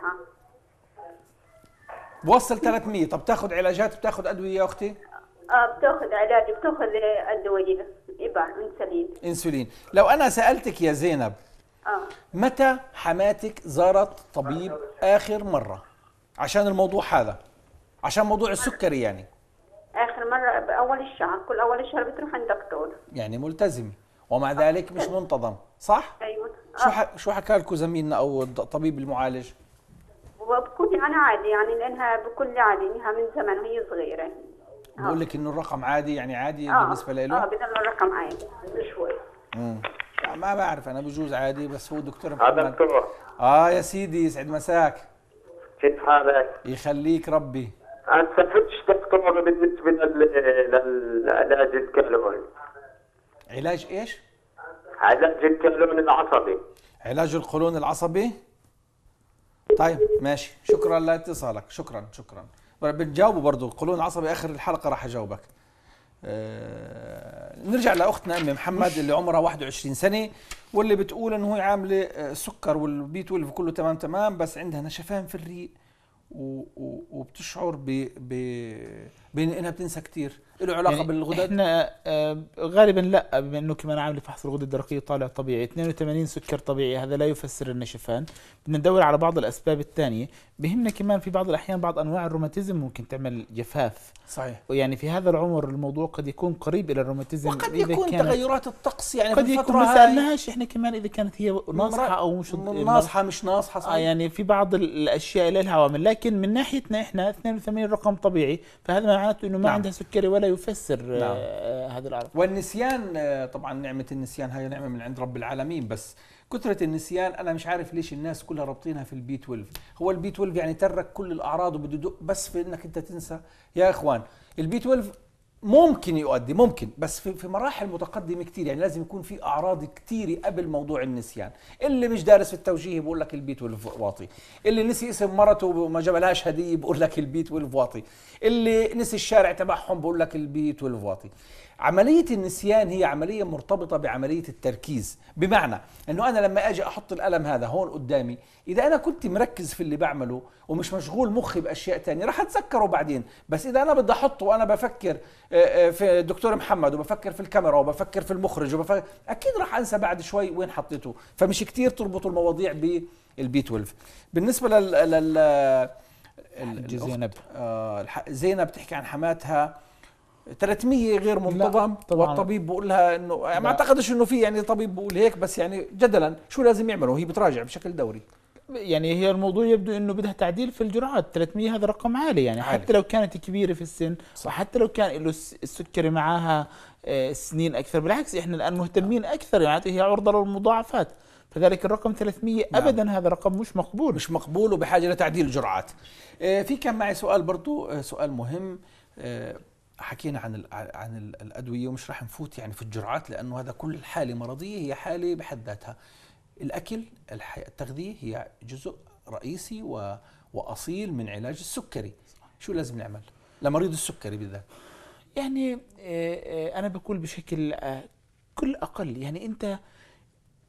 بوصل 300 طب تاخذ علاجات بتاخذ ادويه يا اختي؟ اه بتاخذ علاج بتاخذ ادويه ابع انسولين انسولين لو انا سالتك يا زينب اه متى حماتك زارت طبيب اخر مره عشان الموضوع هذا عشان موضوع السكري يعني اخر مره باول الشهر كل اول الشهر بتروح عند دكتور يعني ملتزمه ومع ذلك مش آه. منتظم صح ايوه شو آه. ح... شو حكى لكم زميلنا او الطبيب المعالج؟ وبكل انا يعني عادي يعني لانها بكل عادي يعني انها من زمن وهي صغيره بقول آه. لك انه الرقم عادي يعني عادي آه. بالنسبه له؟ اه بدل الرقم عادي شوي امم ما بعرف انا بجوز عادي بس هو دكتور محمد هذا دكتور اه يا سيدي يسعد مساك كيف حالك؟ يخليك ربي انت فتش دكتور بالنسبه للعلاج الكلوي علاج ايش؟ علاج القولون العصبي علاج القولون العصبي طيب ماشي شكرا لاتصالك شكرا شكرا بتجاوبه برضه القولون العصبي اخر الحلقه راح اجاوبك أه نرجع لاختنا ام محمد اللي عمرها 21 سنه واللي بتقول انه هي عامله سكر والبي 12 كله تمام تمام بس عندها نشفان في الريق وبتشعر ب ب بانها بتنسى كثير له علاقه يعني بالغدد احنا آه غالبا لا بما انه كمان عامل فحص الغده الدرقيه طالع طبيعي 82 سكر طبيعي هذا لا يفسر النشفان بدنا ندور على بعض الاسباب الثانيه بهمنا كمان في بعض الاحيان بعض انواع الروماتيزم ممكن تعمل جفاف صحيح ويعني في هذا العمر الموضوع قد يكون قريب الى الروماتيزم وقد يكون تغيرات الطقس يعني قد في يكون ما سالناهاش احنا كمان اذا كانت هي ناصحه او مش ناصحه مش ناصحه صحيح آه يعني في بعض الاشياء لها عوامل لكن من ناحيتنا احنا 82 رقم طبيعي فهذا معناته انه ما نعم. عندها سكري ولا هذا يفسر آه، نعم. هذا الأعراف والنسيان آه، طبعا نعمة النسيان هي نعمة من عند رب العالمين بس كثرة النسيان أنا مش عارف ليش الناس كلها رابطينها في البي 12 هو البي 12 يعني ترك كل الأعراض وبده بس في أنك أنت تنسى يا إخوان البي 12 ممكن يؤدي ممكن بس في, في مراحل متقدمه كتير يعني لازم يكون في اعراض كتير قبل موضوع النسيان اللي مش دارس في التوجيه بقول لك البيت والفواطي اللي نسي اسم مرته وما جابلهاش هديه بقول لك البيت والفواطي اللي نسي الشارع تبعهم بقول لك البيت والفواطي عملية النسيان هي عملية مرتبطة بعملية التركيز بمعنى أنه أنا لما أجي أحط القلم هذا هون قدامي إذا أنا كنت مركز في اللي بعمله ومش مشغول مخي بأشياء تانية راح أتذكره بعدين بس إذا أنا بدي أحطه وأنا بفكر آه، آه، في الدكتور محمد وبفكر في الكاميرا وبفكر في المخرج وبفكر أكيد راح أنسى بعد شوي وين حطيته فمش كتير تربطوا المواضيع بالبي 12 بالنسبة لل, لل... زينب آه زينب بتحكي عن حماتها 300 غير منتظم طبعاً. والطبيب بقول لها انه يعني ما اعتقدش انه في يعني طبيب بقول هيك بس يعني جدلا شو لازم يعملوا هي بتراجع بشكل دوري يعني هي الموضوع يبدو انه بدها تعديل في الجرعات 300 هذا رقم عالي يعني عالي. حتى لو كانت كبيره في السن صح. وحتى لو كان له السكري معاها آه، سنين اكثر بالعكس احنا الان مهتمين نعم. اكثر يعني هي عرضه للمضاعفات فذلك الرقم 300 نعم. ابدا هذا رقم مش مقبول مش مقبول وبحاجه لتعديل الجرعات آه، في كان معي سؤال برضو آه، سؤال مهم حكينا عن عن الادويه ومش راح نفوت يعني في الجرعات لانه هذا كل حاله مرضيه هي حاله بحد ذاتها الاكل التغذيه هي جزء رئيسي و واصيل من علاج السكري شو لازم نعمل لمريض السكري بالذات يعني آه، آه، انا بقول بشكل آه، كل اقل يعني انت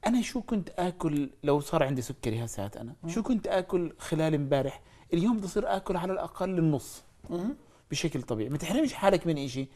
انا شو كنت اكل لو صار عندي سكري هسات انا شو كنت اكل خلال امبارح اليوم بصير اكل على الاقل النص بشكل طبيعي ما تحرمش حالك من شيء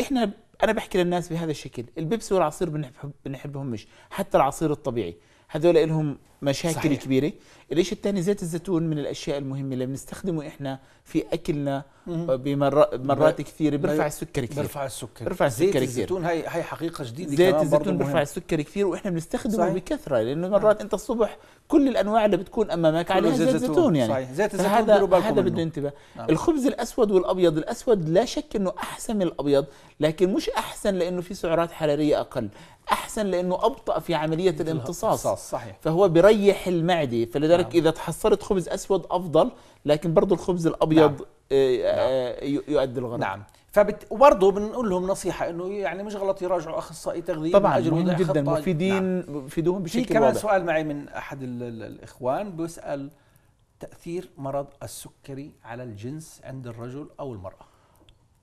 احنا انا بحكي للناس بهذا الشكل البيبسي والعصير بنحب بنحبهم مش حتى العصير الطبيعي هذول لهم مشاكل صحيح. كبيره الشيء الثاني زيت الزيتون من الاشياء المهمه اللي بنستخدمه احنا في اكلنا بمرات كثيره بيرفع السكر كثير بيرفع السكر بيرفع السكر زيت كثير الزيتون هي هي حقيقه جديده زيت الزيتون بيرفع السكر كثير واحنا بنستخدمه صحيح. بكثره لانه نعم. مرات انت الصبح كل الانواع اللي بتكون امامك عليها زيت, زيت زيتون يعني صحيح. زيت الزيتون هذا هذا بده ينتبه نعم. الخبز الاسود والابيض الاسود لا شك انه احسن من الابيض لكن مش احسن لانه في سعرات حراريه اقل احسن لانه ابطا في عمليه الامتصاص صحيح. فهو يريح المعده فلذلك نعم. اذا تحصلت خبز اسود افضل لكن برضه الخبز الابيض نعم. آه, آه، نعم. يؤدي الغرض نعم فبت... وبرضه بنقول لهم نصيحه انه يعني مش غلط يراجعوا اخصائي تغذيه طبعا مهم جدا مفيدين نعم. مفيدهم بشكل في كمان واضح. سؤال معي من احد الاخوان بيسال تاثير مرض السكري على الجنس عند الرجل او المراه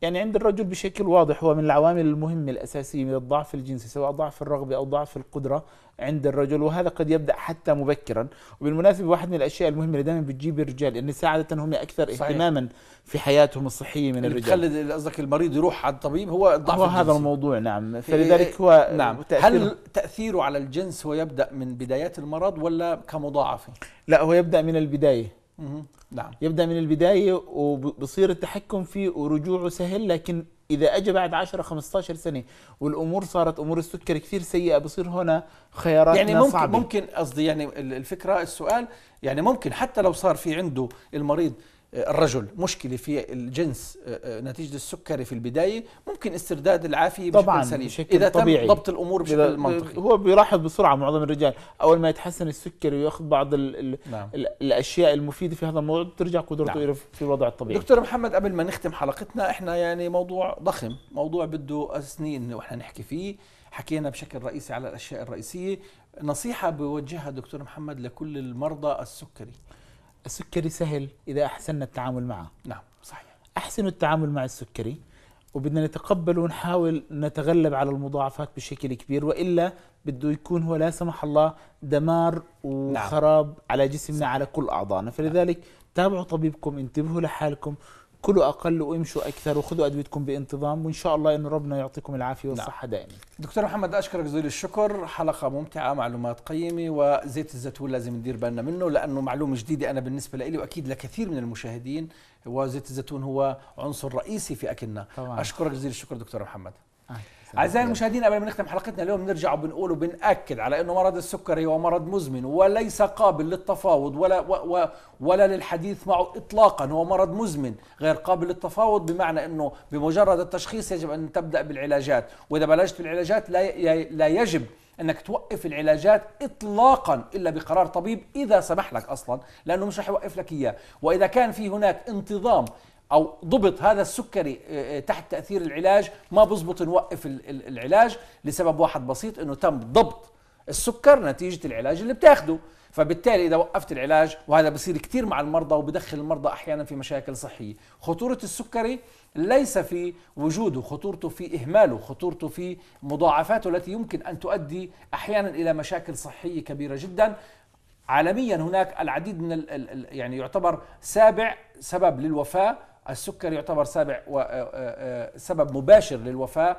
يعني عند الرجل بشكل واضح هو من العوامل المهمة الأساسية من الضعف الجنسي سواء ضعف الرغبة أو ضعف القدرة عند الرجل وهذا قد يبدأ حتى مبكرا وبالمناسبة واحد من الأشياء المهمة اللي دائما بتجيب الرجال إن ساعة هم أكثر اهتماما في حياتهم الصحية من اللي الرجال اللي قصدك المريض يروح على الطبيب هو الضعف هو الجنسي. هذا الموضوع نعم إيه، فلذلك إيه، هو نعم تأثير هل تأثيره على الجنس هو يبدأ من بدايات المرض ولا كمضاعفة؟ لا هو يبدأ من البداية نعم يبدا من البدايه وبصير التحكم فيه ورجوعه سهل لكن اذا اجى بعد 10 15 سنه والامور صارت امور السكر كثير سيئه بصير هنا خيارات يعني ممكن صعبة. ممكن قصدي يعني الفكره السؤال يعني ممكن حتى لو صار في عنده المريض الرجل مشكلة في الجنس آه، آه، نتيجة السكري في البداية ممكن استرداد العافية بشكل سليم بشكل إذا طبيعي. تم ضبط الأمور بشكل منطقي هو بيلاحظ بسرعة معظم الرجال أول ما يتحسن السكري ويأخذ بعض الـ الـ نعم. الـ الأشياء المفيدة في هذا الموضوع ترجع قدرته نعم. في الوضع الطبيعي دكتور محمد قبل ما نختم حلقتنا إحنا يعني موضوع ضخم موضوع بده سنين وإحنا نحكي فيه حكينا بشكل رئيسي على الأشياء الرئيسية نصيحة بوجهها دكتور محمد لكل المرضى السكري السكري سهل إذا أحسننا التعامل معه نعم صحيح أحسنوا التعامل مع السكري وبدنا نتقبل ونحاول نتغلب على المضاعفات بشكل كبير والا بده يكون هو لا سمح الله دمار نعم. وخراب نعم. على جسمنا على كل اعضائنا فلذلك نعم. تابعوا طبيبكم انتبهوا لحالكم كلوا اقل وامشوا اكثر وخذوا ادويتكم بانتظام وان شاء الله انه ربنا يعطيكم العافيه نعم. والصحه دائما دكتور محمد اشكرك جزيل الشكر حلقه ممتعه معلومات قيمه وزيت الزيتون لازم ندير بالنا منه لانه معلومه جديده انا بالنسبه لي واكيد لكثير من المشاهدين وزيت الزيتون هو عنصر رئيسي في اكلنا طبعا. اشكرك جزيل الشكر دكتور محمد آه. اعزائي المشاهدين قبل ما نختم حلقتنا اليوم بنرجع وبنقول وبناكد على انه مرض السكري هو مرض مزمن وليس قابل للتفاوض ولا و و ولا للحديث معه اطلاقا هو مرض مزمن غير قابل للتفاوض بمعنى انه بمجرد التشخيص يجب ان تبدا بالعلاجات واذا بلشت بالعلاجات لا لا يجب انك توقف العلاجات اطلاقا الا بقرار طبيب اذا سمح لك اصلا لانه مش رح يوقف لك اياه واذا كان في هناك انتظام او ضبط هذا السكري آه، آه، تحت تاثير العلاج ما بزبط نوقف العلاج لسبب واحد بسيط انه تم ضبط السكر نتيجه العلاج اللي بتاخده فبالتالي اذا وقفت العلاج وهذا بصير كثير مع المرضى وبدخل المرضى احيانا في مشاكل صحيه خطوره السكري ليس في وجوده خطورته في اهماله خطورته في مضاعفاته التي يمكن ان تؤدي احيانا الى مشاكل صحيه كبيره جدا عالميا هناك العديد من ال ال يعني يعتبر سابع سبب للوفاه السكر يعتبر سابع سبب مباشر للوفاة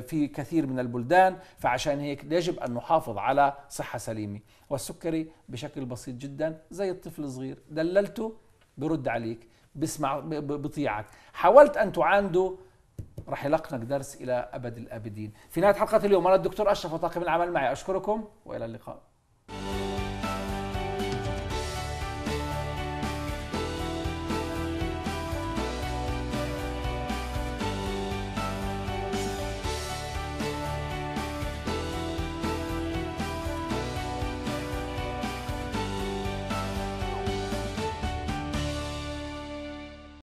في كثير من البلدان فعشان هيك يجب أن نحافظ على صحة سليمة والسكري بشكل بسيط جدا زي الطفل الصغير دللته برد عليك بسمع بطيعك حاولت أن تعانده رح يلقنك درس إلى أبد الآبدين في نهاية حلقة اليوم أنا الدكتور أشرف وطاقم العمل معي أشكركم وإلى اللقاء